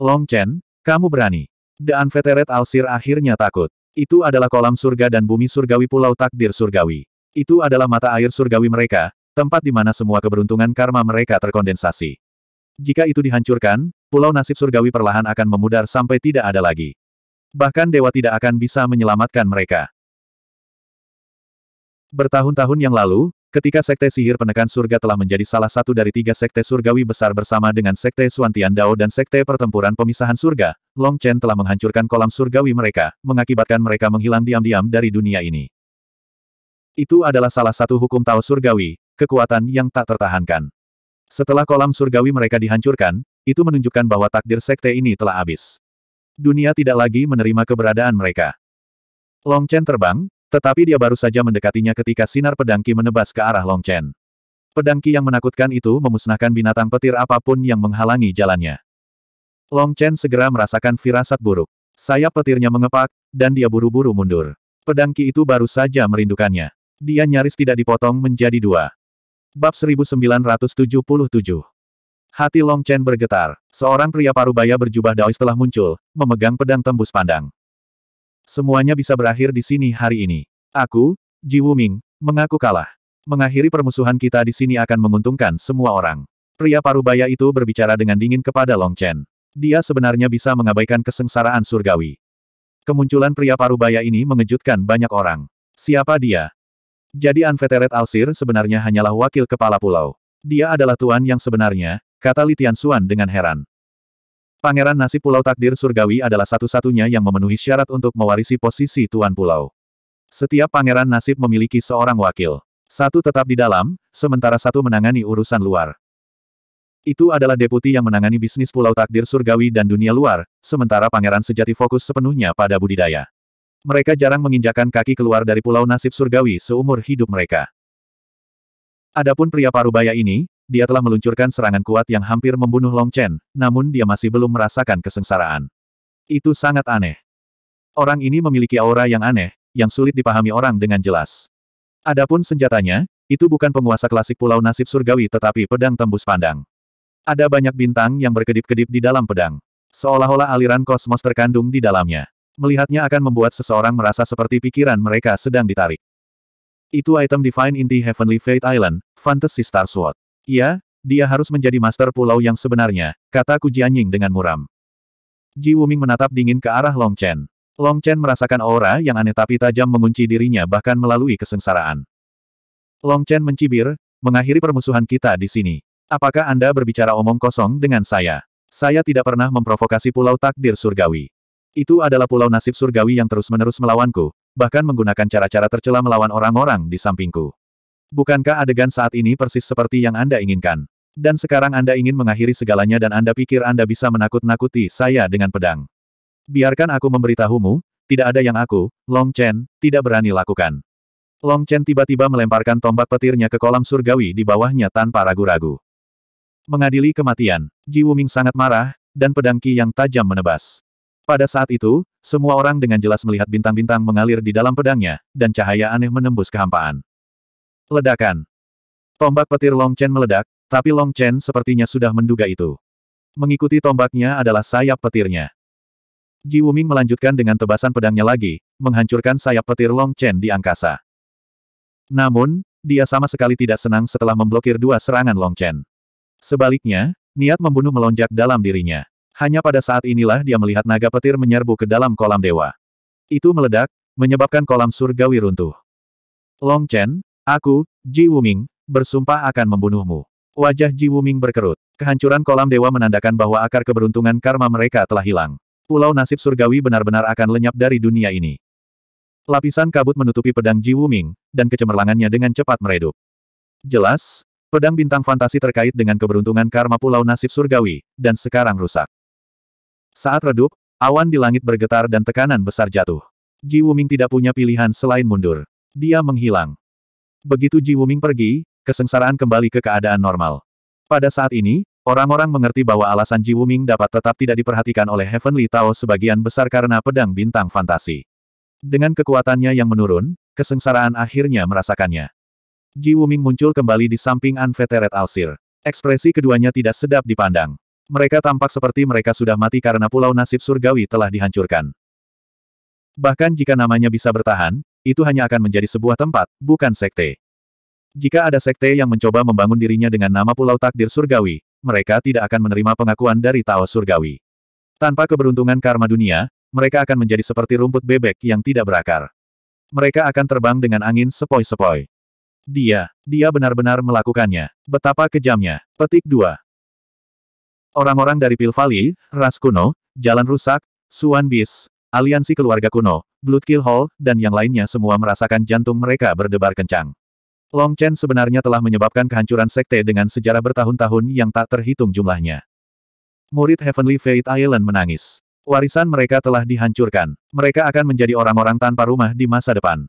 Long Chen, kamu berani. The Unveteran Alsir akhirnya takut. Itu adalah kolam surga dan bumi surgawi pulau takdir surgawi. Itu adalah mata air surgawi mereka, tempat di mana semua keberuntungan karma mereka terkondensasi. Jika itu dihancurkan, pulau nasib surgawi perlahan akan memudar sampai tidak ada lagi. Bahkan dewa tidak akan bisa menyelamatkan mereka. Bertahun-tahun yang lalu, Ketika Sekte Sihir Penekan Surga telah menjadi salah satu dari tiga Sekte Surgawi besar bersama dengan Sekte Suantian Dao dan Sekte Pertempuran Pemisahan Surga, Long Chen telah menghancurkan kolam surgawi mereka, mengakibatkan mereka menghilang diam-diam dari dunia ini. Itu adalah salah satu hukum Tao Surgawi, kekuatan yang tak tertahankan. Setelah kolam surgawi mereka dihancurkan, itu menunjukkan bahwa takdir Sekte ini telah habis. Dunia tidak lagi menerima keberadaan mereka. Long Chen terbang, tetapi dia baru saja mendekatinya ketika sinar pedangki menebas ke arah Long Chen. Pedangki yang menakutkan itu memusnahkan binatang petir apapun yang menghalangi jalannya. Long Chen segera merasakan firasat buruk. Sayap petirnya mengepak, dan dia buru-buru mundur. Pedangki itu baru saja merindukannya. Dia nyaris tidak dipotong menjadi dua. Bab 1977 Hati Long Chen bergetar. Seorang pria parubaya berjubah daois telah muncul, memegang pedang tembus pandang. Semuanya bisa berakhir di sini hari ini. Aku, Ji Wuming, mengaku kalah. Mengakhiri permusuhan kita di sini akan menguntungkan semua orang. Pria parubaya itu berbicara dengan dingin kepada Long Chen. Dia sebenarnya bisa mengabaikan kesengsaraan surgawi. Kemunculan pria parubaya ini mengejutkan banyak orang. Siapa dia? Jadi Anveteret Alsir sebenarnya hanyalah wakil kepala pulau. Dia adalah tuan yang sebenarnya, kata Li Tianxuan dengan heran. Pangeran Nasib Pulau Takdir Surgawi adalah satu-satunya yang memenuhi syarat untuk mewarisi posisi Tuan Pulau. Setiap pangeran nasib memiliki seorang wakil. Satu tetap di dalam, sementara satu menangani urusan luar. Itu adalah deputi yang menangani bisnis Pulau Takdir Surgawi dan dunia luar, sementara pangeran sejati fokus sepenuhnya pada budidaya. Mereka jarang menginjakan kaki keluar dari Pulau Nasib Surgawi seumur hidup mereka. Adapun pria parubaya ini, dia telah meluncurkan serangan kuat yang hampir membunuh Long Chen, namun dia masih belum merasakan kesengsaraan. Itu sangat aneh. Orang ini memiliki aura yang aneh, yang sulit dipahami orang dengan jelas. Adapun senjatanya, itu bukan penguasa klasik Pulau Nasib Surgawi tetapi pedang tembus pandang. Ada banyak bintang yang berkedip-kedip di dalam pedang. Seolah-olah aliran kosmos terkandung di dalamnya. Melihatnya akan membuat seseorang merasa seperti pikiran mereka sedang ditarik. Itu item Divine Inti Heavenly Fate Island, Fantasy Star Sword. Iya, dia harus menjadi master pulau yang sebenarnya, kata Jianying dengan muram. Ji Wuming menatap dingin ke arah Long Chen. Long Chen merasakan aura yang aneh tapi tajam mengunci dirinya bahkan melalui kesengsaraan. Long Chen mencibir, mengakhiri permusuhan kita di sini. Apakah Anda berbicara omong kosong dengan saya? Saya tidak pernah memprovokasi pulau takdir surgawi. Itu adalah pulau nasib surgawi yang terus-menerus melawanku, bahkan menggunakan cara-cara tercela melawan orang-orang di sampingku. Bukankah adegan saat ini persis seperti yang Anda inginkan? Dan sekarang Anda ingin mengakhiri segalanya dan Anda pikir Anda bisa menakut-nakuti saya dengan pedang. Biarkan aku memberitahumu, tidak ada yang aku, Long Chen, tidak berani lakukan. Long Chen tiba-tiba melemparkan tombak petirnya ke kolam surgawi di bawahnya tanpa ragu-ragu. Mengadili kematian, Ji Wuming sangat marah, dan pedang Qi yang tajam menebas. Pada saat itu, semua orang dengan jelas melihat bintang-bintang mengalir di dalam pedangnya, dan cahaya aneh menembus kehampaan. Ledakan. Tombak petir Long Chen meledak, tapi Long Chen sepertinya sudah menduga itu. Mengikuti tombaknya adalah sayap petirnya. Ji Wuming melanjutkan dengan tebasan pedangnya lagi, menghancurkan sayap petir Long Chen di angkasa. Namun, dia sama sekali tidak senang setelah memblokir dua serangan Long Chen. Sebaliknya, niat membunuh melonjak dalam dirinya. Hanya pada saat inilah dia melihat naga petir menyerbu ke dalam kolam dewa. Itu meledak, menyebabkan kolam surgawi runtuh. Long Chen, Aku, Ji Wuming, bersumpah akan membunuhmu. Wajah Ji Wuming berkerut. Kehancuran kolam dewa menandakan bahwa akar keberuntungan karma mereka telah hilang. Pulau nasib surgawi benar-benar akan lenyap dari dunia ini. Lapisan kabut menutupi pedang Ji Wuming, dan kecemerlangannya dengan cepat meredup. Jelas, pedang bintang fantasi terkait dengan keberuntungan karma pulau nasib surgawi, dan sekarang rusak. Saat redup, awan di langit bergetar dan tekanan besar jatuh. Ji Wuming tidak punya pilihan selain mundur. Dia menghilang. Begitu Ji Wuming pergi, kesengsaraan kembali ke keadaan normal. Pada saat ini, orang-orang mengerti bahwa alasan Ji Wuming dapat tetap tidak diperhatikan oleh Heavenly Tao sebagian besar karena pedang bintang fantasi. Dengan kekuatannya yang menurun, kesengsaraan akhirnya merasakannya. Ji Wuming muncul kembali di samping Anveteret Alsir. Ekspresi keduanya tidak sedap dipandang. Mereka tampak seperti mereka sudah mati karena pulau nasib surgawi telah dihancurkan. Bahkan jika namanya bisa bertahan, itu hanya akan menjadi sebuah tempat, bukan sekte. Jika ada sekte yang mencoba membangun dirinya dengan nama Pulau Takdir Surgawi, mereka tidak akan menerima pengakuan dari Tao Surgawi. Tanpa keberuntungan karma dunia, mereka akan menjadi seperti rumput bebek yang tidak berakar. Mereka akan terbang dengan angin sepoi-sepoi. Dia, dia benar-benar melakukannya. Betapa kejamnya. Petik 2. Orang-orang dari Pilvali, ras kuno, jalan rusak, Suan Bis, aliansi keluarga kuno, Bloodkill Hall, dan yang lainnya semua merasakan jantung mereka berdebar kencang. Long Chen sebenarnya telah menyebabkan kehancuran sekte dengan sejarah bertahun-tahun yang tak terhitung jumlahnya. Murid Heavenly Fate Island menangis. Warisan mereka telah dihancurkan. Mereka akan menjadi orang-orang tanpa rumah di masa depan.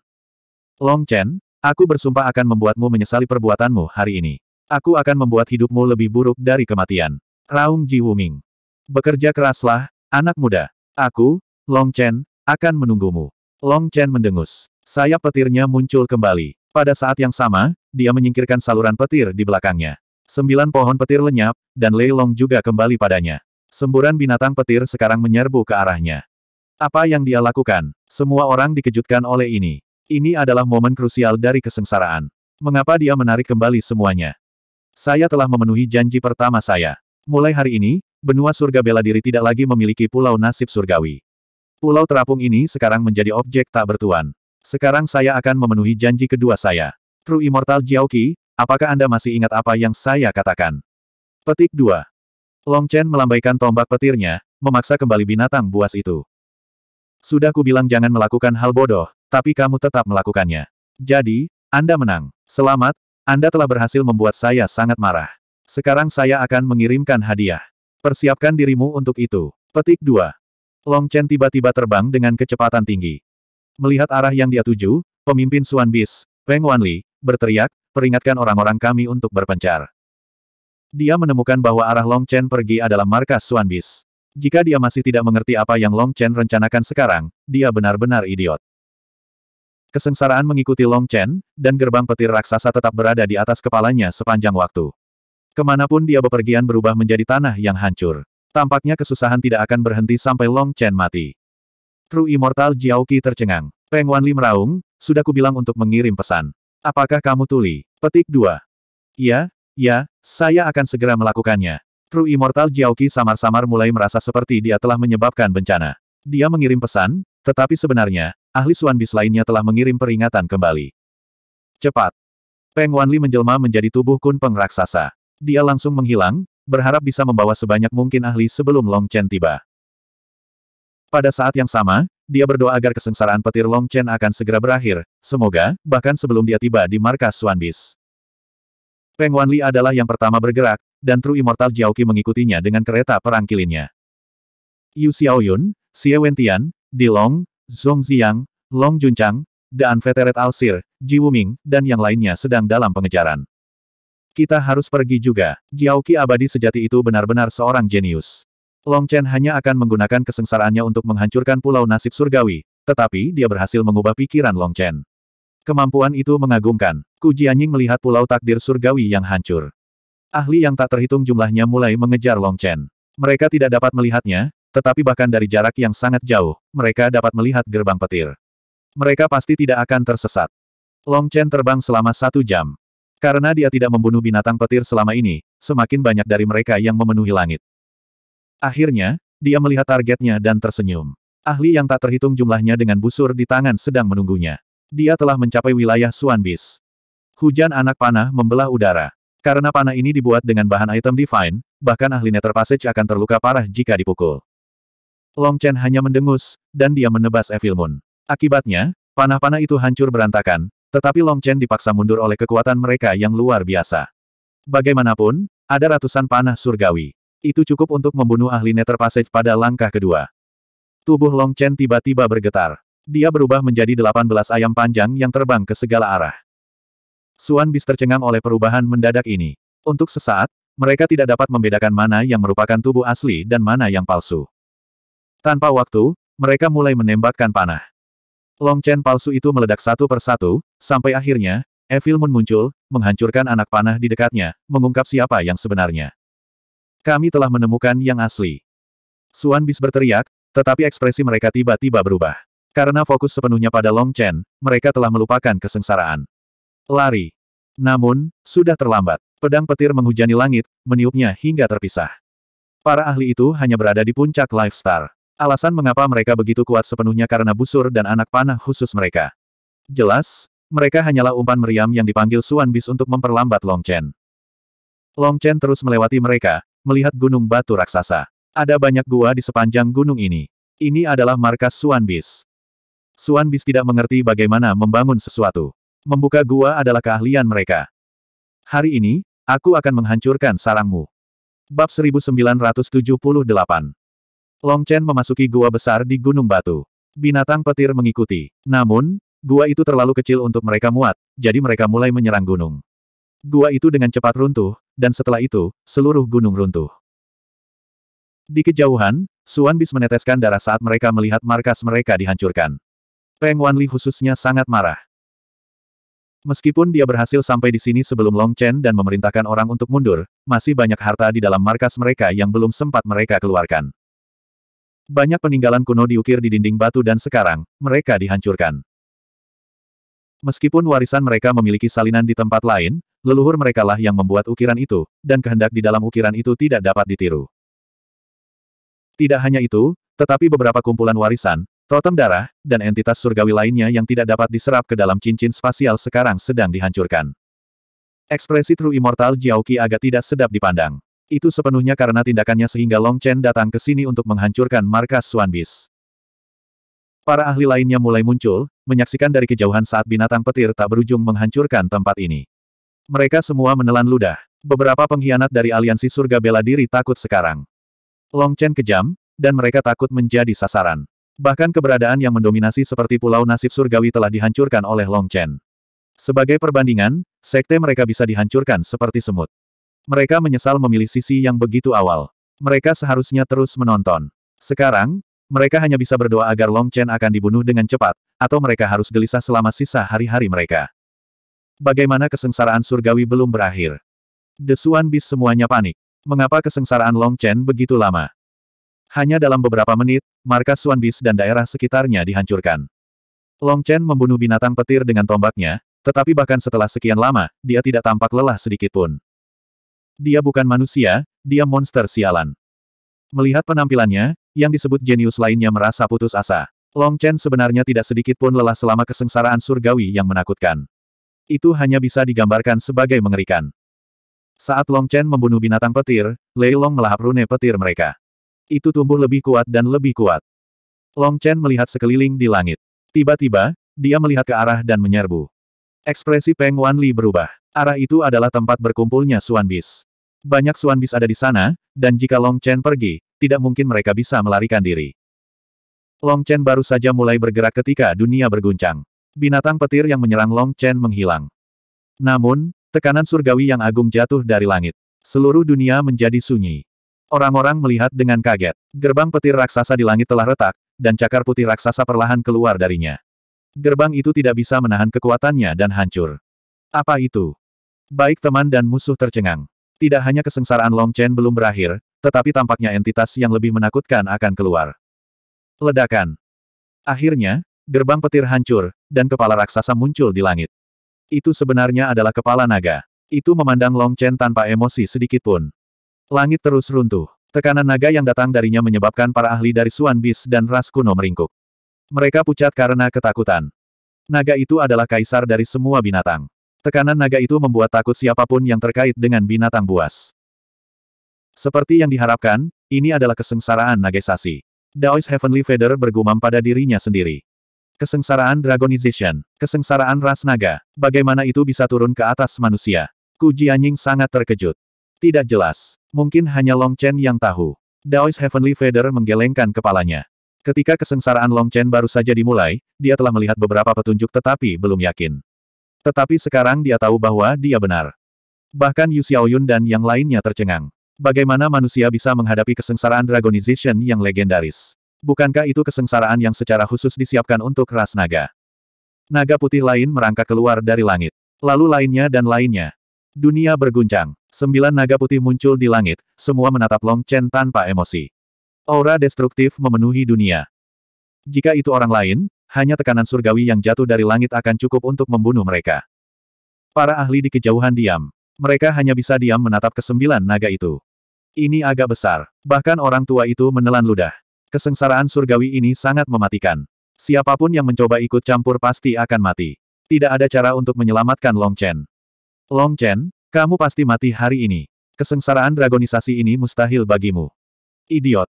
Long Chen, aku bersumpah akan membuatmu menyesali perbuatanmu hari ini. Aku akan membuat hidupmu lebih buruk dari kematian. Raung Ji Wuming. Bekerja keraslah, anak muda. Aku, Long Chen, akan menunggumu. Long Chen mendengus. Sayap petirnya muncul kembali. Pada saat yang sama, dia menyingkirkan saluran petir di belakangnya. Sembilan pohon petir lenyap, dan Lei Long juga kembali padanya. Semburan binatang petir sekarang menyerbu ke arahnya. Apa yang dia lakukan? Semua orang dikejutkan oleh ini. Ini adalah momen krusial dari kesengsaraan. Mengapa dia menarik kembali semuanya? Saya telah memenuhi janji pertama saya. Mulai hari ini, benua surga bela diri tidak lagi memiliki pulau nasib surgawi. Pulau terapung ini sekarang menjadi objek tak bertuan. Sekarang saya akan memenuhi janji kedua saya. True Immortal Jiaoqi, apakah Anda masih ingat apa yang saya katakan? Petik 2. Long Chen melambaikan tombak petirnya, memaksa kembali binatang buas itu. Sudah kubilang jangan melakukan hal bodoh, tapi kamu tetap melakukannya. Jadi, Anda menang. Selamat, Anda telah berhasil membuat saya sangat marah. Sekarang saya akan mengirimkan hadiah. Persiapkan dirimu untuk itu. Petik 2. Long Chen tiba-tiba terbang dengan kecepatan tinggi. Melihat arah yang dia tuju, pemimpin Suan Bis, Peng Wanli, berteriak, peringatkan orang-orang kami untuk berpencar. Dia menemukan bahwa arah Long Chen pergi adalah markas Suan Bis. Jika dia masih tidak mengerti apa yang Long Chen rencanakan sekarang, dia benar-benar idiot. Kesengsaraan mengikuti Long Chen, dan gerbang petir raksasa tetap berada di atas kepalanya sepanjang waktu. Kemanapun dia bepergian berubah menjadi tanah yang hancur. Tampaknya kesusahan tidak akan berhenti sampai Long Chen mati. Kru Immortal Jiao Qi tercengang. Peng Wanli meraung, sudah kubilang untuk mengirim pesan. Apakah kamu tuli? Petik 2. Iya, ya, saya akan segera melakukannya. Kru Immortal Jiao Qi samar-samar mulai merasa seperti dia telah menyebabkan bencana. Dia mengirim pesan, tetapi sebenarnya, ahli Suan Bis lainnya telah mengirim peringatan kembali. Cepat! Peng Wanli menjelma menjadi tubuh Kun Peng Raksasa. Dia langsung menghilang, berharap bisa membawa sebanyak mungkin ahli sebelum Long Chen tiba. Pada saat yang sama, dia berdoa agar kesengsaraan petir Long Chen akan segera berakhir, semoga, bahkan sebelum dia tiba di markas Swanbis. Peng Wanli adalah yang pertama bergerak, dan True Immortal Jiaoqi mengikutinya dengan kereta perang kilinnya. Yu Xiaoyun, Xie Wentian, Di Long, Zhong Ziyang, Long Junchang, Daan Veteret al Ji Wuming, dan yang lainnya sedang dalam pengejaran. Kita harus pergi juga. Jiao abadi sejati itu benar-benar seorang jenius. Long Chen hanya akan menggunakan kesengsaraannya untuk menghancurkan pulau nasib surgawi, tetapi dia berhasil mengubah pikiran Long Chen. Kemampuan itu mengagumkan. Ku Jianying melihat pulau takdir surgawi yang hancur. Ahli yang tak terhitung jumlahnya mulai mengejar Long Chen. Mereka tidak dapat melihatnya, tetapi bahkan dari jarak yang sangat jauh, mereka dapat melihat gerbang petir. Mereka pasti tidak akan tersesat. Long Chen terbang selama satu jam. Karena dia tidak membunuh binatang petir selama ini, semakin banyak dari mereka yang memenuhi langit. Akhirnya, dia melihat targetnya dan tersenyum. Ahli yang tak terhitung jumlahnya dengan busur di tangan sedang menunggunya. Dia telah mencapai wilayah Suanbis. Hujan anak panah membelah udara. Karena panah ini dibuat dengan bahan item divine, bahkan ahli Nether Passage akan terluka parah jika dipukul. Long Chen hanya mendengus, dan dia menebas Evil Moon. Akibatnya, panah-panah itu hancur berantakan, tetapi Long Chen dipaksa mundur oleh kekuatan mereka yang luar biasa. Bagaimanapun, ada ratusan panah surgawi. Itu cukup untuk membunuh ahli Nether Passage pada langkah kedua. Tubuh Long Chen tiba-tiba bergetar. Dia berubah menjadi 18 ayam panjang yang terbang ke segala arah. Suan Bis tercengang oleh perubahan mendadak ini. Untuk sesaat, mereka tidak dapat membedakan mana yang merupakan tubuh asli dan mana yang palsu. Tanpa waktu, mereka mulai menembakkan panah. Long Chen palsu itu meledak satu persatu, Sampai akhirnya, Evil Moon muncul, menghancurkan anak panah di dekatnya, mengungkap siapa yang sebenarnya. Kami telah menemukan yang asli. Suan Bis berteriak, tetapi ekspresi mereka tiba-tiba berubah. Karena fokus sepenuhnya pada Long Chen, mereka telah melupakan kesengsaraan. Lari. Namun, sudah terlambat. Pedang petir menghujani langit, meniupnya hingga terpisah. Para ahli itu hanya berada di puncak Life Star. Alasan mengapa mereka begitu kuat sepenuhnya karena busur dan anak panah khusus mereka. Jelas, mereka hanyalah umpan meriam yang dipanggil Suan Bis untuk memperlambat Long Chen. Long Chen terus melewati mereka, melihat gunung batu raksasa. Ada banyak gua di sepanjang gunung ini. Ini adalah markas Suan Bis. Suan Bis tidak mengerti bagaimana membangun sesuatu. Membuka gua adalah keahlian mereka. Hari ini, aku akan menghancurkan sarangmu. Bab 1978 Long Chen memasuki gua besar di Gunung Batu. Binatang petir mengikuti. Namun, Gua itu terlalu kecil untuk mereka muat, jadi mereka mulai menyerang gunung. Gua itu dengan cepat runtuh, dan setelah itu, seluruh gunung runtuh. Di kejauhan, Suan Bis meneteskan darah saat mereka melihat markas mereka dihancurkan. Peng Wanli khususnya sangat marah. Meskipun dia berhasil sampai di sini sebelum Long Chen dan memerintahkan orang untuk mundur, masih banyak harta di dalam markas mereka yang belum sempat mereka keluarkan. Banyak peninggalan kuno diukir di dinding batu dan sekarang, mereka dihancurkan. Meskipun warisan mereka memiliki salinan di tempat lain, leluhur merekalah yang membuat ukiran itu, dan kehendak di dalam ukiran itu tidak dapat ditiru. Tidak hanya itu, tetapi beberapa kumpulan warisan, totem darah, dan entitas surgawi lainnya yang tidak dapat diserap ke dalam cincin spasial sekarang sedang dihancurkan. Ekspresi True Immortal Jiaoqi agak tidak sedap dipandang. Itu sepenuhnya karena tindakannya sehingga Long Chen datang ke sini untuk menghancurkan markas Swan Para ahli lainnya mulai muncul, menyaksikan dari kejauhan saat binatang petir tak berujung menghancurkan tempat ini. Mereka semua menelan ludah. Beberapa pengkhianat dari aliansi surga bela diri takut sekarang. Long Chen kejam, dan mereka takut menjadi sasaran. Bahkan keberadaan yang mendominasi seperti pulau nasib surgawi telah dihancurkan oleh Long Chen. Sebagai perbandingan, sekte mereka bisa dihancurkan seperti semut. Mereka menyesal memilih sisi yang begitu awal. Mereka seharusnya terus menonton. Sekarang, mereka hanya bisa berdoa agar Long Chen akan dibunuh dengan cepat, atau mereka harus gelisah selama sisa hari-hari mereka. Bagaimana kesengsaraan surgawi belum berakhir? Desuan bis semuanya panik. Mengapa kesengsaraan Long Chen begitu lama? Hanya dalam beberapa menit, markas Suan Bis dan daerah sekitarnya dihancurkan. Long Chen membunuh binatang petir dengan tombaknya, tetapi bahkan setelah sekian lama, dia tidak tampak lelah sedikitpun. Dia bukan manusia, dia monster sialan. Melihat penampilannya, yang disebut jenius lainnya merasa putus asa. Long Chen sebenarnya tidak sedikit pun lelah selama kesengsaraan surgawi yang menakutkan. Itu hanya bisa digambarkan sebagai mengerikan. Saat Long Chen membunuh binatang petir, Lei Long melahap rune petir mereka. Itu tumbuh lebih kuat dan lebih kuat. Long Chen melihat sekeliling di langit. Tiba-tiba, dia melihat ke arah dan menyerbu. Ekspresi Peng Wanli berubah. Arah itu adalah tempat berkumpulnya Suan Bis. Banyak Suan Bis ada di sana, dan jika Long Chen pergi, tidak mungkin mereka bisa melarikan diri. Long Chen baru saja mulai bergerak ketika dunia berguncang. Binatang petir yang menyerang Long Chen menghilang. Namun, tekanan surgawi yang agung jatuh dari langit. Seluruh dunia menjadi sunyi. Orang-orang melihat dengan kaget. Gerbang petir raksasa di langit telah retak, dan cakar putih raksasa perlahan keluar darinya. Gerbang itu tidak bisa menahan kekuatannya dan hancur. Apa itu? Baik teman dan musuh tercengang. Tidak hanya kesengsaraan Long Chen belum berakhir, tetapi tampaknya entitas yang lebih menakutkan akan keluar. Ledakan. Akhirnya, gerbang petir hancur, dan kepala raksasa muncul di langit. Itu sebenarnya adalah kepala naga. Itu memandang Long Chen tanpa emosi sedikitpun. Langit terus runtuh. Tekanan naga yang datang darinya menyebabkan para ahli dari Suan Bis dan Ras kuno meringkuk. Mereka pucat karena ketakutan. Naga itu adalah kaisar dari semua binatang. Tekanan naga itu membuat takut siapapun yang terkait dengan binatang buas. Seperti yang diharapkan, ini adalah kesengsaraan Nagasasi. Daois Heavenly Feather bergumam pada dirinya sendiri. Kesengsaraan Dragonization. Kesengsaraan ras naga. Bagaimana itu bisa turun ke atas manusia? Ku Jianying sangat terkejut. Tidak jelas. Mungkin hanya Long Chen yang tahu. Daois Heavenly Feather menggelengkan kepalanya. Ketika kesengsaraan Long Chen baru saja dimulai, dia telah melihat beberapa petunjuk tetapi belum yakin. Tetapi sekarang dia tahu bahwa dia benar. Bahkan Yu Xiaoyun dan yang lainnya tercengang. Bagaimana manusia bisa menghadapi kesengsaraan Dragonization yang legendaris? Bukankah itu kesengsaraan yang secara khusus disiapkan untuk ras naga? Naga putih lain merangkak keluar dari langit. Lalu lainnya dan lainnya. Dunia berguncang. Sembilan naga putih muncul di langit, semua menatap Long Chen tanpa emosi. Aura destruktif memenuhi dunia. Jika itu orang lain, hanya tekanan surgawi yang jatuh dari langit akan cukup untuk membunuh mereka. Para ahli di kejauhan diam. Mereka hanya bisa diam menatap kesembilan naga itu. Ini agak besar. Bahkan orang tua itu menelan ludah. Kesengsaraan surgawi ini sangat mematikan. Siapapun yang mencoba ikut campur pasti akan mati. Tidak ada cara untuk menyelamatkan Long Chen. Long Chen, kamu pasti mati hari ini. Kesengsaraan dragonisasi ini mustahil bagimu. Idiot.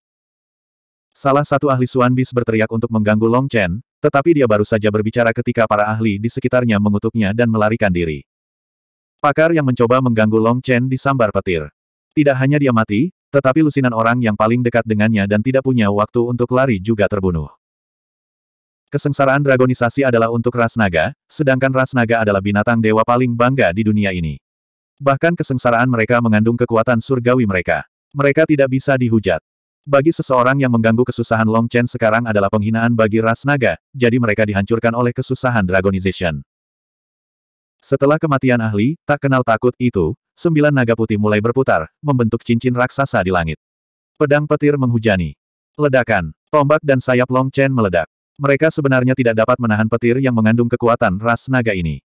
Salah satu ahli Suan Bis berteriak untuk mengganggu Long Chen, tetapi dia baru saja berbicara ketika para ahli di sekitarnya mengutuknya dan melarikan diri. Pakar yang mencoba mengganggu Long Chen disambar petir. Tidak hanya dia mati, tetapi lusinan orang yang paling dekat dengannya dan tidak punya waktu untuk lari juga terbunuh. Kesengsaraan dragonisasi adalah untuk ras naga, sedangkan ras naga adalah binatang dewa paling bangga di dunia ini. Bahkan kesengsaraan mereka mengandung kekuatan surgawi mereka. Mereka tidak bisa dihujat. Bagi seseorang yang mengganggu kesusahan Long Chen sekarang adalah penghinaan bagi ras naga, jadi mereka dihancurkan oleh kesusahan Dragonization. Setelah kematian ahli, tak kenal takut itu, sembilan naga putih mulai berputar, membentuk cincin raksasa di langit. Pedang petir menghujani. Ledakan, tombak dan sayap Long Chen meledak. Mereka sebenarnya tidak dapat menahan petir yang mengandung kekuatan ras naga ini.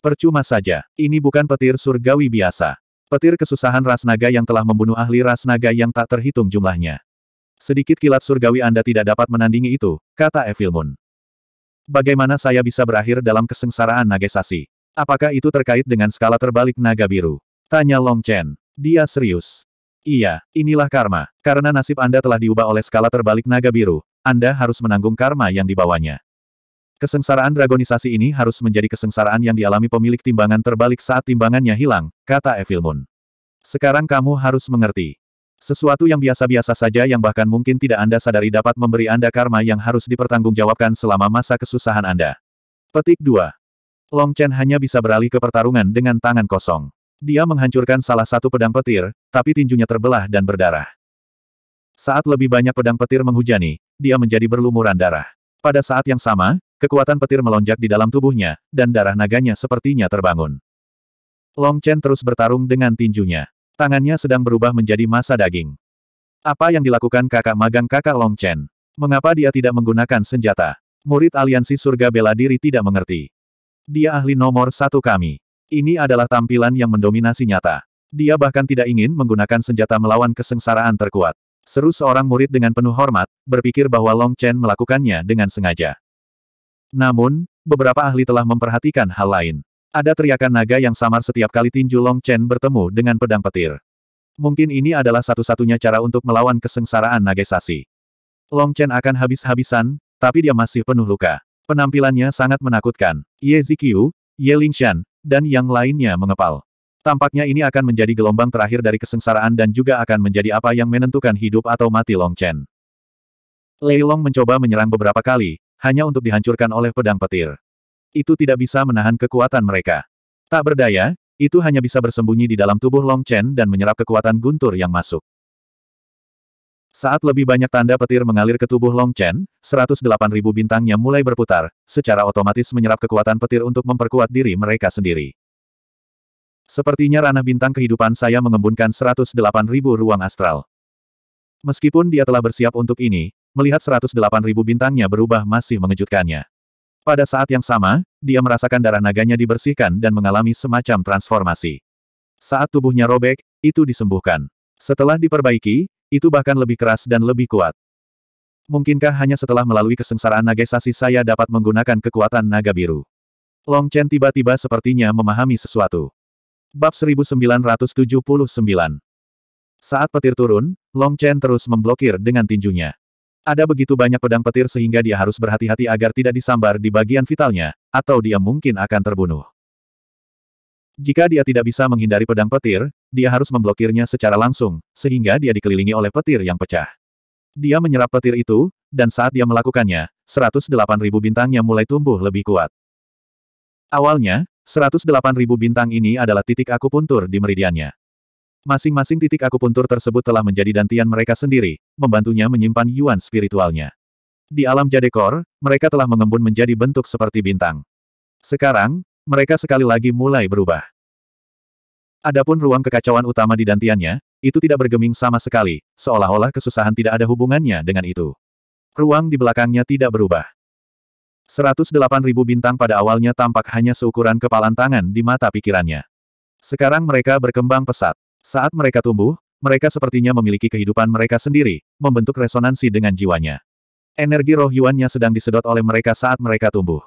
Percuma saja, ini bukan petir surgawi biasa. Petir kesusahan ras naga yang telah membunuh ahli ras naga yang tak terhitung jumlahnya. Sedikit kilat surgawi Anda tidak dapat menandingi itu, kata Evil Moon. Bagaimana saya bisa berakhir dalam kesengsaraan Nagesasi? Apakah itu terkait dengan skala terbalik naga biru? Tanya Long Chen. Dia serius. Iya, inilah karma. Karena nasib Anda telah diubah oleh skala terbalik naga biru, Anda harus menanggung karma yang dibawanya. Kesengsaraan dragonisasi ini harus menjadi kesengsaraan yang dialami pemilik timbangan terbalik saat timbangannya hilang, kata Evil Moon. Sekarang kamu harus mengerti. Sesuatu yang biasa-biasa saja yang bahkan mungkin tidak Anda sadari dapat memberi Anda karma yang harus dipertanggungjawabkan selama masa kesusahan Anda. Petik 2. Long Chen hanya bisa beralih ke pertarungan dengan tangan kosong. Dia menghancurkan salah satu pedang petir, tapi tinjunya terbelah dan berdarah. Saat lebih banyak pedang petir menghujani, dia menjadi berlumuran darah. Pada saat yang sama, Kekuatan petir melonjak di dalam tubuhnya, dan darah naganya sepertinya terbangun. Long Chen terus bertarung dengan tinjunya. Tangannya sedang berubah menjadi masa daging. Apa yang dilakukan kakak magang kakak Long Chen? Mengapa dia tidak menggunakan senjata? Murid aliansi surga bela diri tidak mengerti. Dia ahli nomor satu kami. Ini adalah tampilan yang mendominasi nyata. Dia bahkan tidak ingin menggunakan senjata melawan kesengsaraan terkuat. Seru seorang murid dengan penuh hormat, berpikir bahwa Long Chen melakukannya dengan sengaja. Namun, beberapa ahli telah memperhatikan hal lain. Ada teriakan naga yang samar setiap kali tinju Long Chen bertemu dengan pedang petir. Mungkin ini adalah satu-satunya cara untuk melawan kesengsaraan Nagesasi. Long Chen akan habis-habisan, tapi dia masih penuh luka. Penampilannya sangat menakutkan. Ye Zikyu, Ye Lingshan, dan yang lainnya mengepal. Tampaknya ini akan menjadi gelombang terakhir dari kesengsaraan dan juga akan menjadi apa yang menentukan hidup atau mati Long Chen. Lei Long mencoba menyerang beberapa kali, hanya untuk dihancurkan oleh pedang petir. Itu tidak bisa menahan kekuatan mereka. Tak berdaya, itu hanya bisa bersembunyi di dalam tubuh Long Chen dan menyerap kekuatan guntur yang masuk. Saat lebih banyak tanda petir mengalir ke tubuh Long Chen, 108.000 bintangnya mulai berputar, secara otomatis menyerap kekuatan petir untuk memperkuat diri mereka sendiri. Sepertinya ranah bintang kehidupan saya mengembunkan 108.000 ruang astral. Meskipun dia telah bersiap untuk ini, melihat ribu bintangnya berubah masih mengejutkannya. Pada saat yang sama, dia merasakan darah naganya dibersihkan dan mengalami semacam transformasi. Saat tubuhnya robek, itu disembuhkan. Setelah diperbaiki, itu bahkan lebih keras dan lebih kuat. Mungkinkah hanya setelah melalui kesengsaraan nagesasi saya dapat menggunakan kekuatan naga biru? Long Chen tiba-tiba sepertinya memahami sesuatu. Bab 1979 Saat petir turun, Long Chen terus memblokir dengan tinjunya. Ada begitu banyak pedang petir sehingga dia harus berhati-hati agar tidak disambar di bagian vitalnya, atau dia mungkin akan terbunuh. Jika dia tidak bisa menghindari pedang petir, dia harus memblokirnya secara langsung, sehingga dia dikelilingi oleh petir yang pecah. Dia menyerap petir itu, dan saat dia melakukannya, 108.000 bintangnya mulai tumbuh lebih kuat. Awalnya, 108.000 bintang ini adalah titik akupuntur di meridiannya. Masing-masing titik akupuntur tersebut telah menjadi dantian mereka sendiri, membantunya menyimpan yuan spiritualnya. Di alam jadekor, mereka telah mengembun menjadi bentuk seperti bintang. Sekarang, mereka sekali lagi mulai berubah. Adapun ruang kekacauan utama di dantiannya, itu tidak bergeming sama sekali, seolah-olah kesusahan tidak ada hubungannya dengan itu. Ruang di belakangnya tidak berubah. 108.000 bintang pada awalnya tampak hanya seukuran kepalan tangan di mata pikirannya. Sekarang mereka berkembang pesat. Saat mereka tumbuh, mereka sepertinya memiliki kehidupan mereka sendiri, membentuk resonansi dengan jiwanya. Energi roh Yuannya sedang disedot oleh mereka saat mereka tumbuh.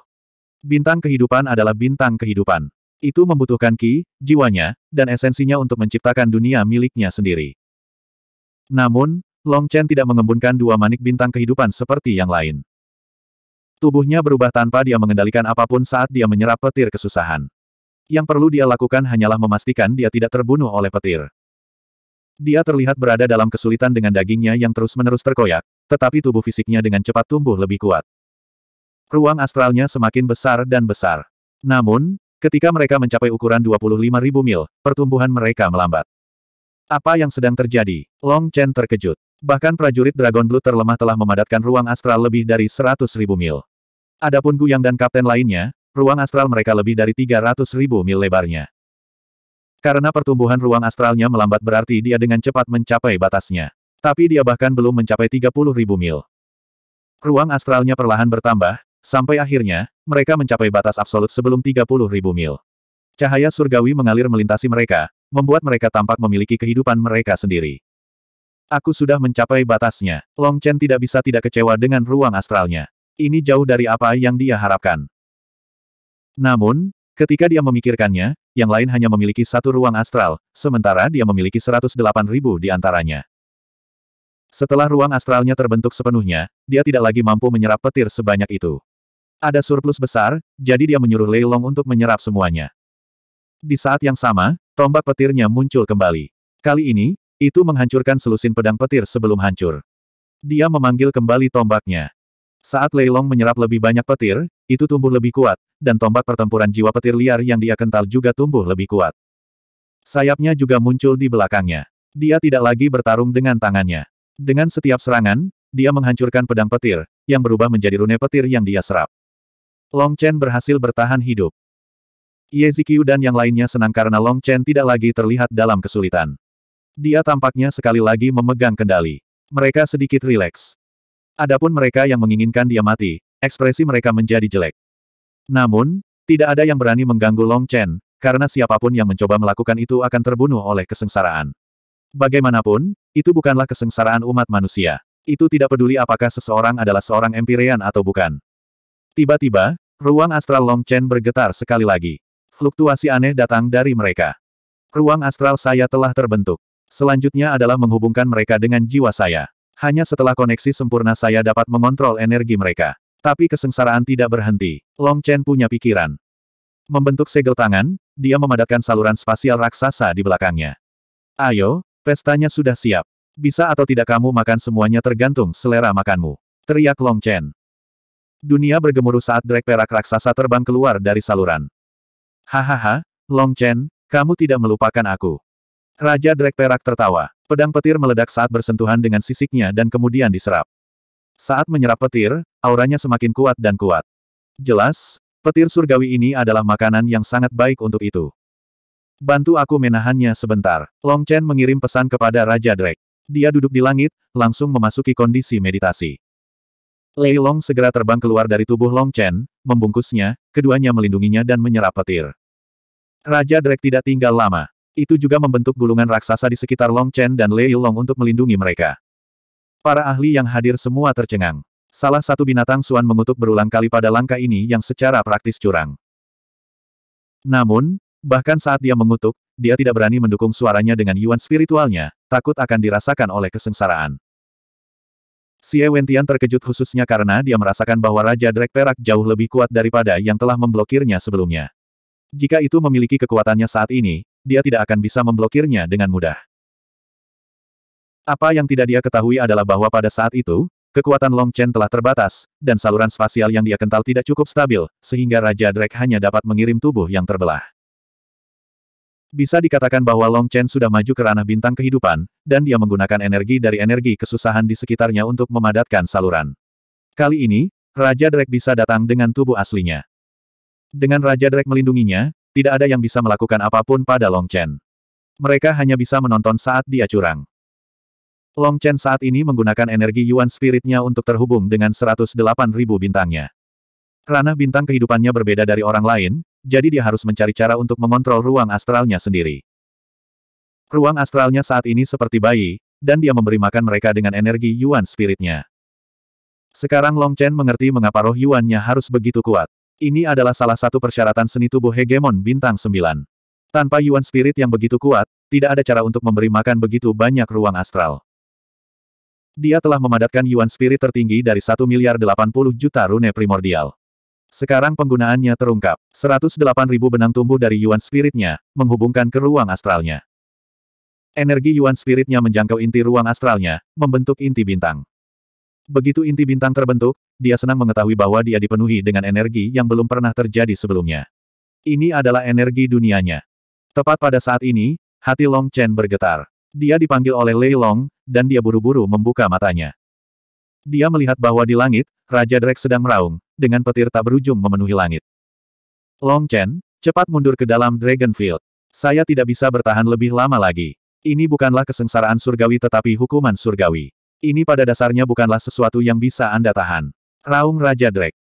Bintang kehidupan adalah bintang kehidupan. Itu membutuhkan ki, jiwanya, dan esensinya untuk menciptakan dunia miliknya sendiri. Namun, Long Chen tidak mengembunkan dua manik bintang kehidupan seperti yang lain. Tubuhnya berubah tanpa dia mengendalikan apapun saat dia menyerap petir kesusahan. Yang perlu dia lakukan hanyalah memastikan dia tidak terbunuh oleh petir. Dia terlihat berada dalam kesulitan dengan dagingnya yang terus-menerus terkoyak, tetapi tubuh fisiknya dengan cepat tumbuh lebih kuat. Ruang astralnya semakin besar dan besar. Namun, ketika mereka mencapai ukuran 25.000 mil, pertumbuhan mereka melambat. Apa yang sedang terjadi? Long Chen terkejut. Bahkan prajurit Dragon Blue terlemah telah memadatkan ruang astral lebih dari 100.000 mil. Adapun Guyang dan kapten lainnya, ruang astral mereka lebih dari 300 ribu mil lebarnya. Karena pertumbuhan ruang astralnya melambat berarti dia dengan cepat mencapai batasnya. Tapi dia bahkan belum mencapai 30 ribu mil. Ruang astralnya perlahan bertambah, sampai akhirnya, mereka mencapai batas absolut sebelum 30 ribu mil. Cahaya surgawi mengalir melintasi mereka, membuat mereka tampak memiliki kehidupan mereka sendiri. Aku sudah mencapai batasnya. Long Chen tidak bisa tidak kecewa dengan ruang astralnya. Ini jauh dari apa yang dia harapkan. Namun, ketika dia memikirkannya, yang lain hanya memiliki satu ruang astral, sementara dia memiliki 108 ribu di antaranya. Setelah ruang astralnya terbentuk sepenuhnya, dia tidak lagi mampu menyerap petir sebanyak itu. Ada surplus besar, jadi dia menyuruh Lei Long untuk menyerap semuanya. Di saat yang sama, tombak petirnya muncul kembali. Kali ini, itu menghancurkan selusin pedang petir sebelum hancur. Dia memanggil kembali tombaknya. Saat Lei Long menyerap lebih banyak petir, itu tumbuh lebih kuat, dan tombak pertempuran jiwa petir liar yang dia kental juga tumbuh lebih kuat. Sayapnya juga muncul di belakangnya. Dia tidak lagi bertarung dengan tangannya. Dengan setiap serangan, dia menghancurkan pedang petir, yang berubah menjadi rune petir yang dia serap. Long Chen berhasil bertahan hidup. Ye Yezikyu dan yang lainnya senang karena Long Chen tidak lagi terlihat dalam kesulitan. Dia tampaknya sekali lagi memegang kendali. Mereka sedikit rileks. Adapun mereka yang menginginkan dia mati, Ekspresi mereka menjadi jelek. Namun, tidak ada yang berani mengganggu Long Chen, karena siapapun yang mencoba melakukan itu akan terbunuh oleh kesengsaraan. Bagaimanapun, itu bukanlah kesengsaraan umat manusia. Itu tidak peduli apakah seseorang adalah seorang empirian atau bukan. Tiba-tiba, ruang astral Long Chen bergetar sekali lagi. Fluktuasi aneh datang dari mereka. Ruang astral saya telah terbentuk. Selanjutnya adalah menghubungkan mereka dengan jiwa saya. Hanya setelah koneksi sempurna saya dapat mengontrol energi mereka. Tapi kesengsaraan tidak berhenti. Long Chen punya pikiran. Membentuk segel tangan, dia memadatkan saluran spasial raksasa di belakangnya. Ayo, pestanya sudah siap. Bisa atau tidak kamu makan semuanya tergantung selera makanmu. Teriak Long Chen. Dunia bergemuruh saat drag perak raksasa terbang keluar dari saluran. Hahaha, Long Chen, kamu tidak melupakan aku. Raja drag perak tertawa. Pedang petir meledak saat bersentuhan dengan sisiknya dan kemudian diserap. Saat menyerap petir, auranya semakin kuat dan kuat. Jelas, petir surgawi ini adalah makanan yang sangat baik untuk itu. Bantu aku menahannya sebentar. Long Chen mengirim pesan kepada Raja Drake. Dia duduk di langit, langsung memasuki kondisi meditasi. Lei Long segera terbang keluar dari tubuh Long Chen, membungkusnya, keduanya melindunginya dan menyerap petir. Raja Drake tidak tinggal lama. Itu juga membentuk gulungan raksasa di sekitar Long Chen dan Lei Long untuk melindungi mereka. Para ahli yang hadir semua tercengang. Salah satu binatang Suan mengutuk berulang kali pada langkah ini yang secara praktis curang. Namun, bahkan saat dia mengutuk, dia tidak berani mendukung suaranya dengan yuan spiritualnya, takut akan dirasakan oleh kesengsaraan. Xie Wentian terkejut khususnya karena dia merasakan bahwa Raja Drek Perak jauh lebih kuat daripada yang telah memblokirnya sebelumnya. Jika itu memiliki kekuatannya saat ini, dia tidak akan bisa memblokirnya dengan mudah. Apa yang tidak dia ketahui adalah bahwa pada saat itu, kekuatan Long Chen telah terbatas, dan saluran spasial yang dia kental tidak cukup stabil, sehingga Raja Drake hanya dapat mengirim tubuh yang terbelah. Bisa dikatakan bahwa Long Chen sudah maju ke ranah bintang kehidupan, dan dia menggunakan energi dari energi kesusahan di sekitarnya untuk memadatkan saluran. Kali ini, Raja Drake bisa datang dengan tubuh aslinya. Dengan Raja Drake melindunginya, tidak ada yang bisa melakukan apapun pada Long Chen. Mereka hanya bisa menonton saat dia curang. Long Chen saat ini menggunakan energi Yuan Spiritnya untuk terhubung dengan 108.000 bintangnya. Ranah bintang kehidupannya berbeda dari orang lain, jadi dia harus mencari cara untuk mengontrol ruang astralnya sendiri. Ruang astralnya saat ini seperti bayi, dan dia memberi makan mereka dengan energi Yuan Spiritnya. Sekarang Long Chen mengerti mengapa roh Yuan-nya harus begitu kuat. Ini adalah salah satu persyaratan seni tubuh hegemon bintang 9. Tanpa Yuan Spirit yang begitu kuat, tidak ada cara untuk memberi makan begitu banyak ruang astral. Dia telah memadatkan Yuan Spirit tertinggi dari 1 miliar 80 juta rune primordial. Sekarang penggunaannya terungkap. 108 ribu benang tumbuh dari Yuan Spiritnya, menghubungkan ke ruang astralnya. Energi Yuan Spiritnya menjangkau inti ruang astralnya, membentuk inti bintang. Begitu inti bintang terbentuk, dia senang mengetahui bahwa dia dipenuhi dengan energi yang belum pernah terjadi sebelumnya. Ini adalah energi dunianya. Tepat pada saat ini, hati Long Chen bergetar. Dia dipanggil oleh Lei Long, dan dia buru-buru membuka matanya. Dia melihat bahwa di langit, Raja Drake sedang meraung, dengan petir tak berujung memenuhi langit. Long Chen, cepat mundur ke dalam Dragon Field. Saya tidak bisa bertahan lebih lama lagi. Ini bukanlah kesengsaraan surgawi tetapi hukuman surgawi. Ini pada dasarnya bukanlah sesuatu yang bisa Anda tahan. Raung Raja Drake.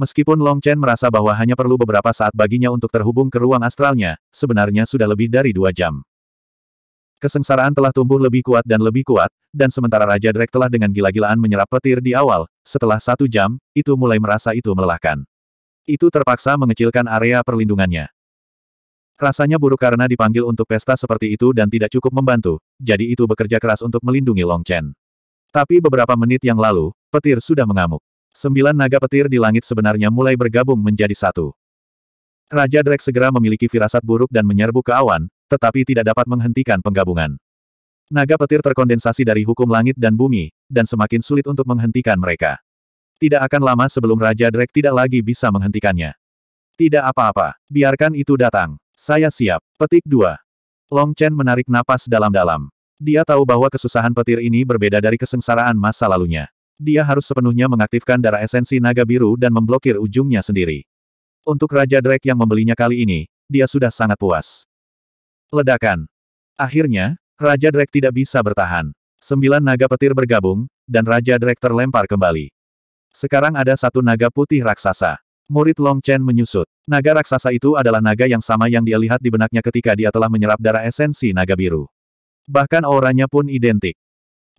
Meskipun Long Chen merasa bahwa hanya perlu beberapa saat baginya untuk terhubung ke ruang astralnya, sebenarnya sudah lebih dari dua jam. Kesengsaraan telah tumbuh lebih kuat dan lebih kuat, dan sementara Raja Drake telah dengan gila-gilaan menyerap petir di awal, setelah satu jam, itu mulai merasa itu melelahkan. Itu terpaksa mengecilkan area perlindungannya. Rasanya buruk karena dipanggil untuk pesta seperti itu dan tidak cukup membantu, jadi itu bekerja keras untuk melindungi Long Chen. Tapi beberapa menit yang lalu, petir sudah mengamuk. Sembilan naga petir di langit sebenarnya mulai bergabung menjadi satu. Raja Drake segera memiliki firasat buruk dan menyerbu ke awan, tetapi tidak dapat menghentikan penggabungan. Naga petir terkondensasi dari hukum langit dan bumi, dan semakin sulit untuk menghentikan mereka. Tidak akan lama sebelum Raja Drake tidak lagi bisa menghentikannya. Tidak apa-apa, biarkan itu datang. Saya siap. Petik 2. Long Chen menarik napas dalam-dalam. Dia tahu bahwa kesusahan petir ini berbeda dari kesengsaraan masa lalunya. Dia harus sepenuhnya mengaktifkan darah esensi naga biru dan memblokir ujungnya sendiri. Untuk Raja Drake yang membelinya kali ini, dia sudah sangat puas. Ledakan. Akhirnya, Raja Drake tidak bisa bertahan. Sembilan naga petir bergabung, dan Raja Drake terlempar kembali. Sekarang ada satu naga putih raksasa. Murid Long Chen menyusut. Naga raksasa itu adalah naga yang sama yang dia lihat di benaknya ketika dia telah menyerap darah esensi naga biru. Bahkan auranya pun identik.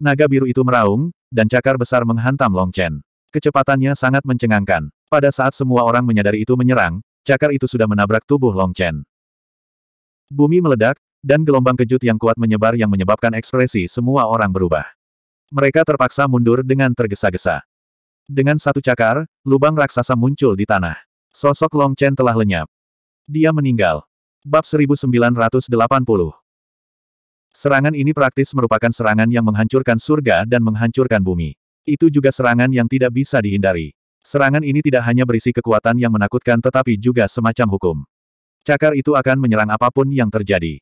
Naga biru itu meraung, dan cakar besar menghantam Long Chen. Kecepatannya sangat mencengangkan. Pada saat semua orang menyadari itu menyerang, cakar itu sudah menabrak tubuh Long Chen. Bumi meledak, dan gelombang kejut yang kuat menyebar yang menyebabkan ekspresi semua orang berubah. Mereka terpaksa mundur dengan tergesa-gesa. Dengan satu cakar, lubang raksasa muncul di tanah. Sosok Long Chen telah lenyap. Dia meninggal. Bab 1980 Serangan ini praktis merupakan serangan yang menghancurkan surga dan menghancurkan bumi. Itu juga serangan yang tidak bisa dihindari. Serangan ini tidak hanya berisi kekuatan yang menakutkan tetapi juga semacam hukum. Cakar itu akan menyerang apapun yang terjadi.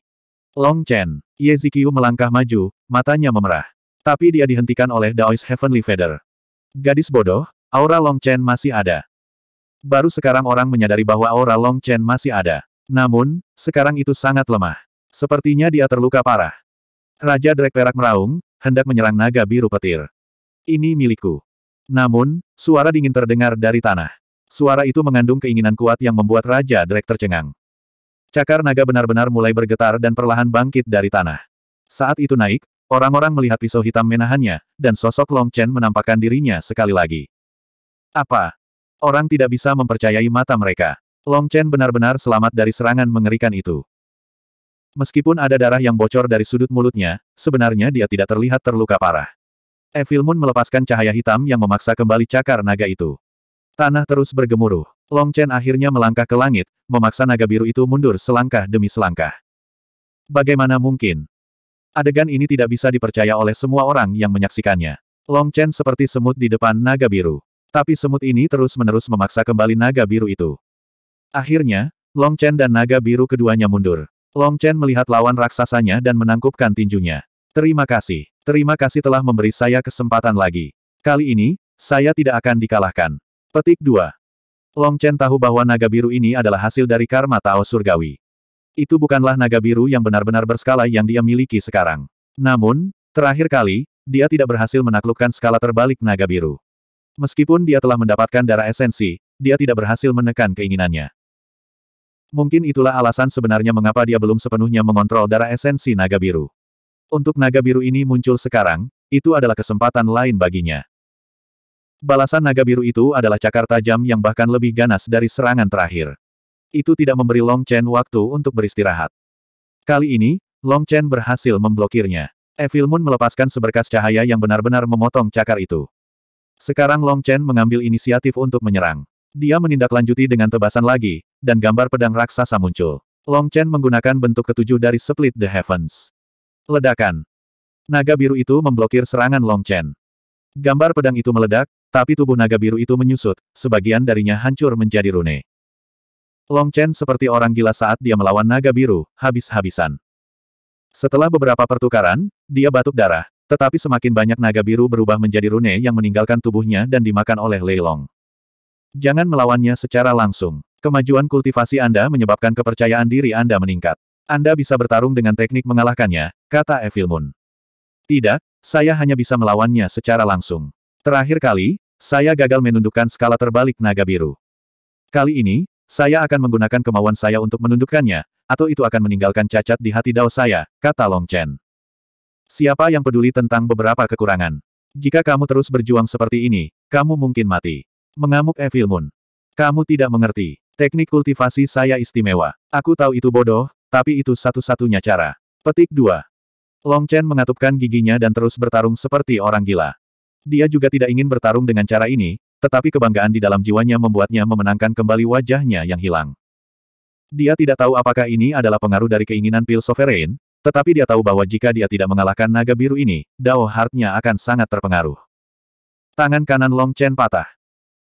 Long Chen, Ye Zikiu melangkah maju, matanya memerah. Tapi dia dihentikan oleh Daois Heavenly Feather. Gadis bodoh, aura Long Chen masih ada. Baru sekarang orang menyadari bahwa aura Long Chen masih ada. Namun, sekarang itu sangat lemah. Sepertinya dia terluka parah. Raja Drek Perak meraung, hendak menyerang naga biru petir. Ini milikku. Namun, suara dingin terdengar dari tanah. Suara itu mengandung keinginan kuat yang membuat Raja Drek tercengang. Cakar naga benar-benar mulai bergetar dan perlahan bangkit dari tanah. Saat itu naik, orang-orang melihat pisau hitam menahannya, dan sosok Long Chen menampakkan dirinya sekali lagi. Apa? Orang tidak bisa mempercayai mata mereka. Long Chen benar-benar selamat dari serangan mengerikan itu. Meskipun ada darah yang bocor dari sudut mulutnya, sebenarnya dia tidak terlihat terluka parah. Evil Moon melepaskan cahaya hitam yang memaksa kembali cakar naga itu. Tanah terus bergemuruh. Long Chen akhirnya melangkah ke langit, memaksa naga biru itu mundur selangkah demi selangkah. Bagaimana mungkin? Adegan ini tidak bisa dipercaya oleh semua orang yang menyaksikannya. Long Chen seperti semut di depan naga biru. Tapi semut ini terus-menerus memaksa kembali naga biru itu. Akhirnya, Long Chen dan naga biru keduanya mundur. Long Chen melihat lawan raksasanya dan menangkupkan tinjunya. Terima kasih. Terima kasih telah memberi saya kesempatan lagi. Kali ini, saya tidak akan dikalahkan. Petik 2. Long Chen tahu bahwa naga biru ini adalah hasil dari karma Tao Surgawi. Itu bukanlah naga biru yang benar-benar berskala yang dia miliki sekarang. Namun, terakhir kali, dia tidak berhasil menaklukkan skala terbalik naga biru. Meskipun dia telah mendapatkan darah esensi, dia tidak berhasil menekan keinginannya. Mungkin itulah alasan sebenarnya mengapa dia belum sepenuhnya mengontrol darah esensi naga biru. Untuk naga biru ini muncul sekarang, itu adalah kesempatan lain baginya. Balasan naga biru itu adalah cakar tajam yang bahkan lebih ganas dari serangan terakhir. Itu tidak memberi Long Chen waktu untuk beristirahat. Kali ini, Long Chen berhasil memblokirnya. Evil Moon melepaskan seberkas cahaya yang benar-benar memotong cakar itu. Sekarang Long Chen mengambil inisiatif untuk menyerang. Dia menindaklanjuti dengan tebasan lagi, dan gambar pedang raksasa muncul. Long Chen menggunakan bentuk ketujuh dari Split the Heavens. Ledakan. Naga biru itu memblokir serangan Long Chen. Gambar pedang itu meledak, tapi tubuh naga biru itu menyusut, sebagian darinya hancur menjadi rune. Long Chen seperti orang gila saat dia melawan naga biru, habis-habisan. Setelah beberapa pertukaran, dia batuk darah, tetapi semakin banyak naga biru berubah menjadi rune yang meninggalkan tubuhnya dan dimakan oleh Lei Long. Jangan melawannya secara langsung. Kemajuan kultivasi Anda menyebabkan kepercayaan diri Anda meningkat. Anda bisa bertarung dengan teknik mengalahkannya, kata Evil Moon. Tidak, saya hanya bisa melawannya secara langsung. Terakhir kali, saya gagal menundukkan skala terbalik naga biru. Kali ini, saya akan menggunakan kemauan saya untuk menundukkannya, atau itu akan meninggalkan cacat di hati Dao saya, kata Long Chen. Siapa yang peduli tentang beberapa kekurangan? Jika kamu terus berjuang seperti ini, kamu mungkin mati. Mengamuk Evil Moon. Kamu tidak mengerti. Teknik kultivasi saya istimewa. Aku tahu itu bodoh, tapi itu satu-satunya cara. Petik 2. Long Chen mengatupkan giginya dan terus bertarung seperti orang gila. Dia juga tidak ingin bertarung dengan cara ini, tetapi kebanggaan di dalam jiwanya membuatnya memenangkan kembali wajahnya yang hilang. Dia tidak tahu apakah ini adalah pengaruh dari keinginan pil sovereign, tetapi dia tahu bahwa jika dia tidak mengalahkan naga biru ini, Dao Heart-nya akan sangat terpengaruh. Tangan kanan Long Chen patah.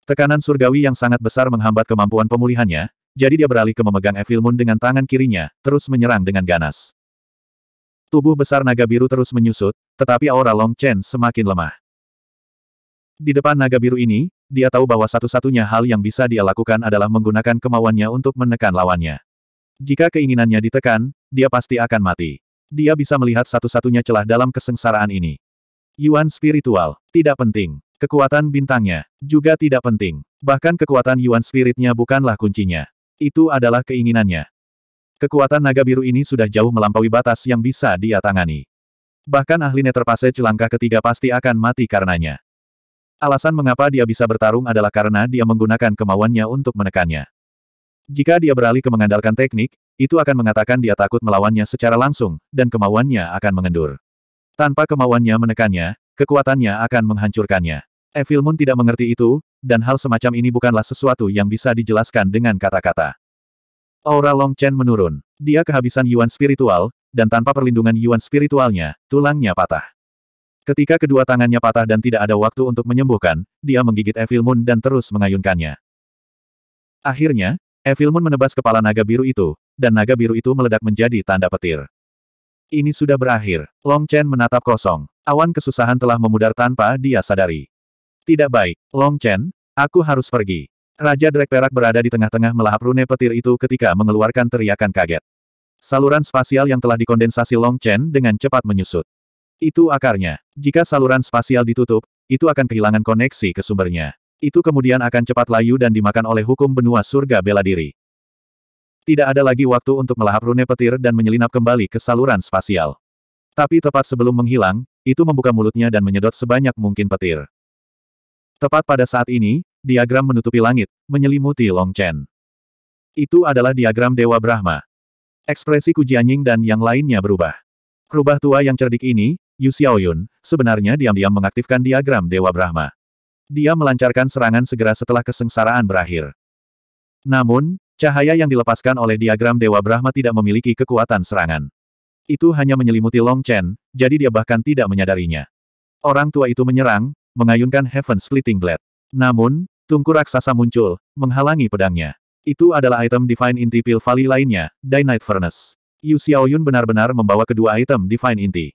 Tekanan surgawi yang sangat besar menghambat kemampuan pemulihannya, jadi dia beralih ke memegang Evil Moon dengan tangan kirinya, terus menyerang dengan ganas. Tubuh besar naga biru terus menyusut, tetapi aura Long Chen semakin lemah. Di depan naga biru ini, dia tahu bahwa satu-satunya hal yang bisa dia lakukan adalah menggunakan kemauannya untuk menekan lawannya. Jika keinginannya ditekan, dia pasti akan mati. Dia bisa melihat satu-satunya celah dalam kesengsaraan ini. Yuan spiritual, tidak penting. Kekuatan bintangnya, juga tidak penting. Bahkan kekuatan Yuan spiritnya bukanlah kuncinya. Itu adalah keinginannya. Kekuatan naga biru ini sudah jauh melampaui batas yang bisa dia tangani. Bahkan ahli neterpase celangka ketiga pasti akan mati karenanya. Alasan mengapa dia bisa bertarung adalah karena dia menggunakan kemauannya untuk menekannya. Jika dia beralih ke mengandalkan teknik, itu akan mengatakan dia takut melawannya secara langsung, dan kemauannya akan mengendur. Tanpa kemauannya menekannya, kekuatannya akan menghancurkannya. Evil Moon tidak mengerti itu, dan hal semacam ini bukanlah sesuatu yang bisa dijelaskan dengan kata-kata. Aura Long Chen menurun. Dia kehabisan Yuan spiritual, dan tanpa perlindungan Yuan spiritualnya, tulangnya patah. Ketika kedua tangannya patah dan tidak ada waktu untuk menyembuhkan, dia menggigit Evil Moon dan terus mengayunkannya. Akhirnya, Evil Moon menebas kepala naga biru itu, dan naga biru itu meledak menjadi tanda petir. Ini sudah berakhir. Long Chen menatap kosong. Awan kesusahan telah memudar tanpa dia sadari. Tidak baik, Long Chen, aku harus pergi. Raja Drek Perak berada di tengah-tengah melahap rune petir itu ketika mengeluarkan teriakan kaget. Saluran spasial yang telah dikondensasi Long Chen dengan cepat menyusut. Itu akarnya. Jika saluran spasial ditutup, itu akan kehilangan koneksi ke sumbernya. Itu kemudian akan cepat layu dan dimakan oleh hukum benua surga bela diri. Tidak ada lagi waktu untuk melahap rune petir dan menyelinap kembali ke saluran spasial. Tapi tepat sebelum menghilang, itu membuka mulutnya dan menyedot sebanyak mungkin petir. Tepat pada saat ini, diagram menutupi langit, menyelimuti Long Chen. Itu adalah diagram Dewa Brahma. Ekspresi Kujianying dan yang lainnya berubah. Rubah tua yang cerdik ini, Yu Xiaoyun, sebenarnya diam-diam mengaktifkan diagram Dewa Brahma. Dia melancarkan serangan segera setelah kesengsaraan berakhir. Namun, cahaya yang dilepaskan oleh diagram Dewa Brahma tidak memiliki kekuatan serangan. Itu hanya menyelimuti Long Chen, jadi dia bahkan tidak menyadarinya. Orang tua itu menyerang, mengayunkan Heaven Splitting Blade. Namun, tungku raksasa muncul, menghalangi pedangnya. Itu adalah item Divine Inti Pil Valley lainnya, Dynight Furnace. Yu Xiaoyun benar-benar membawa kedua item Divine Inti.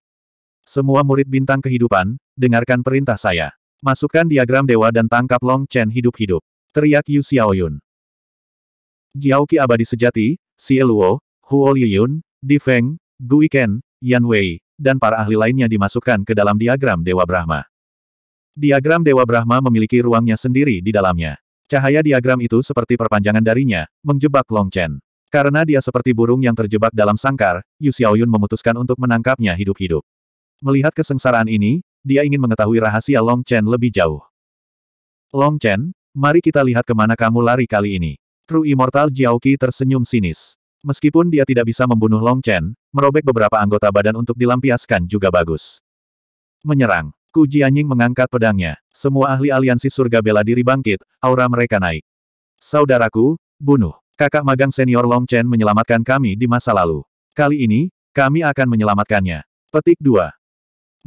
Semua murid bintang kehidupan, dengarkan perintah saya. Masukkan diagram dewa dan tangkap Long Chen hidup-hidup. Teriak Yu Xiaoyun. Jiaoqi abadi sejati, Si Luo, Huo Liyun, Di Feng, Gui Ken, Yan Wei, dan para ahli lainnya dimasukkan ke dalam diagram Dewa Brahma. Diagram Dewa Brahma memiliki ruangnya sendiri di dalamnya. Cahaya diagram itu seperti perpanjangan darinya, menjebak Long Chen. Karena dia seperti burung yang terjebak dalam sangkar, Yu Xiaoyun memutuskan untuk menangkapnya hidup-hidup. Melihat kesengsaraan ini, dia ingin mengetahui rahasia Long Chen lebih jauh. Long Chen, mari kita lihat kemana kamu lari kali ini. True Immortal Jiaoqi tersenyum sinis. Meskipun dia tidak bisa membunuh Long Chen, merobek beberapa anggota badan untuk dilampiaskan juga bagus. Menyerang. Ku Jianying mengangkat pedangnya. Semua ahli aliansi surga bela diri bangkit, aura mereka naik. Saudaraku, bunuh. Kakak magang senior Long Chen menyelamatkan kami di masa lalu. Kali ini, kami akan menyelamatkannya. Petik 2.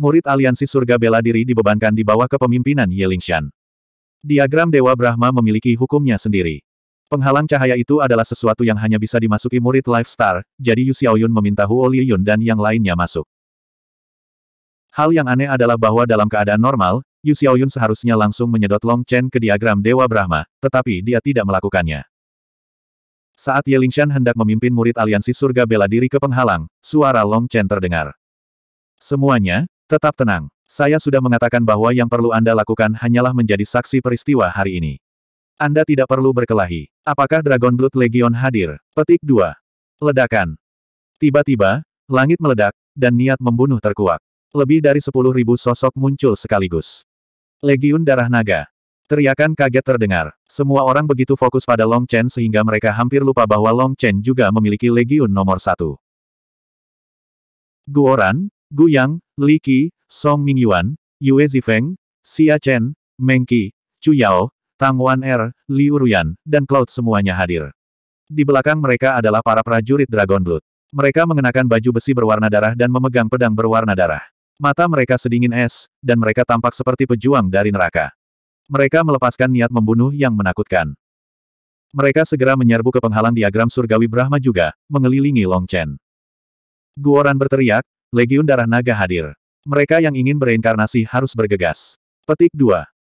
Murid aliansi surga bela diri dibebankan di bawah kepemimpinan Yelingshan. Diagram Dewa Brahma memiliki hukumnya sendiri. Penghalang cahaya itu adalah sesuatu yang hanya bisa dimasuki murid Life Star, jadi Yu Xiaoyun meminta Huo Liyun dan yang lainnya masuk. Hal yang aneh adalah bahwa dalam keadaan normal, Yu Xiaoyun seharusnya langsung menyedot Long Chen ke diagram Dewa Brahma, tetapi dia tidak melakukannya. Saat Yelingshan hendak memimpin murid aliansi surga bela diri ke penghalang, suara Long Chen terdengar. Semuanya, Tetap tenang. Saya sudah mengatakan bahwa yang perlu Anda lakukan hanyalah menjadi saksi peristiwa hari ini. Anda tidak perlu berkelahi. Apakah Dragon Blood Legion hadir? Petik 2. Ledakan. Tiba-tiba, langit meledak, dan niat membunuh terkuak. Lebih dari 10.000 sosok muncul sekaligus. Legion Darah Naga. Teriakan kaget terdengar. Semua orang begitu fokus pada Long Chen sehingga mereka hampir lupa bahwa Long Chen juga memiliki Legion nomor satu. Guoran, Guyang, Li Qi, Song Mingyuan, Yue Zifeng, Xia Chen, Meng Qi, Chu Yao, Tang Wan Er, Liu Ruyan, dan Cloud semuanya hadir. Di belakang mereka adalah para prajurit Dragon Blood. Mereka mengenakan baju besi berwarna darah dan memegang pedang berwarna darah. Mata mereka sedingin es, dan mereka tampak seperti pejuang dari neraka. Mereka melepaskan niat membunuh yang menakutkan. Mereka segera menyerbu ke penghalang diagram surgawi Brahma juga, mengelilingi Long Chen. Guoran berteriak, Legiun Darah Naga hadir. Mereka yang ingin bereinkarnasi harus bergegas. Petik 2.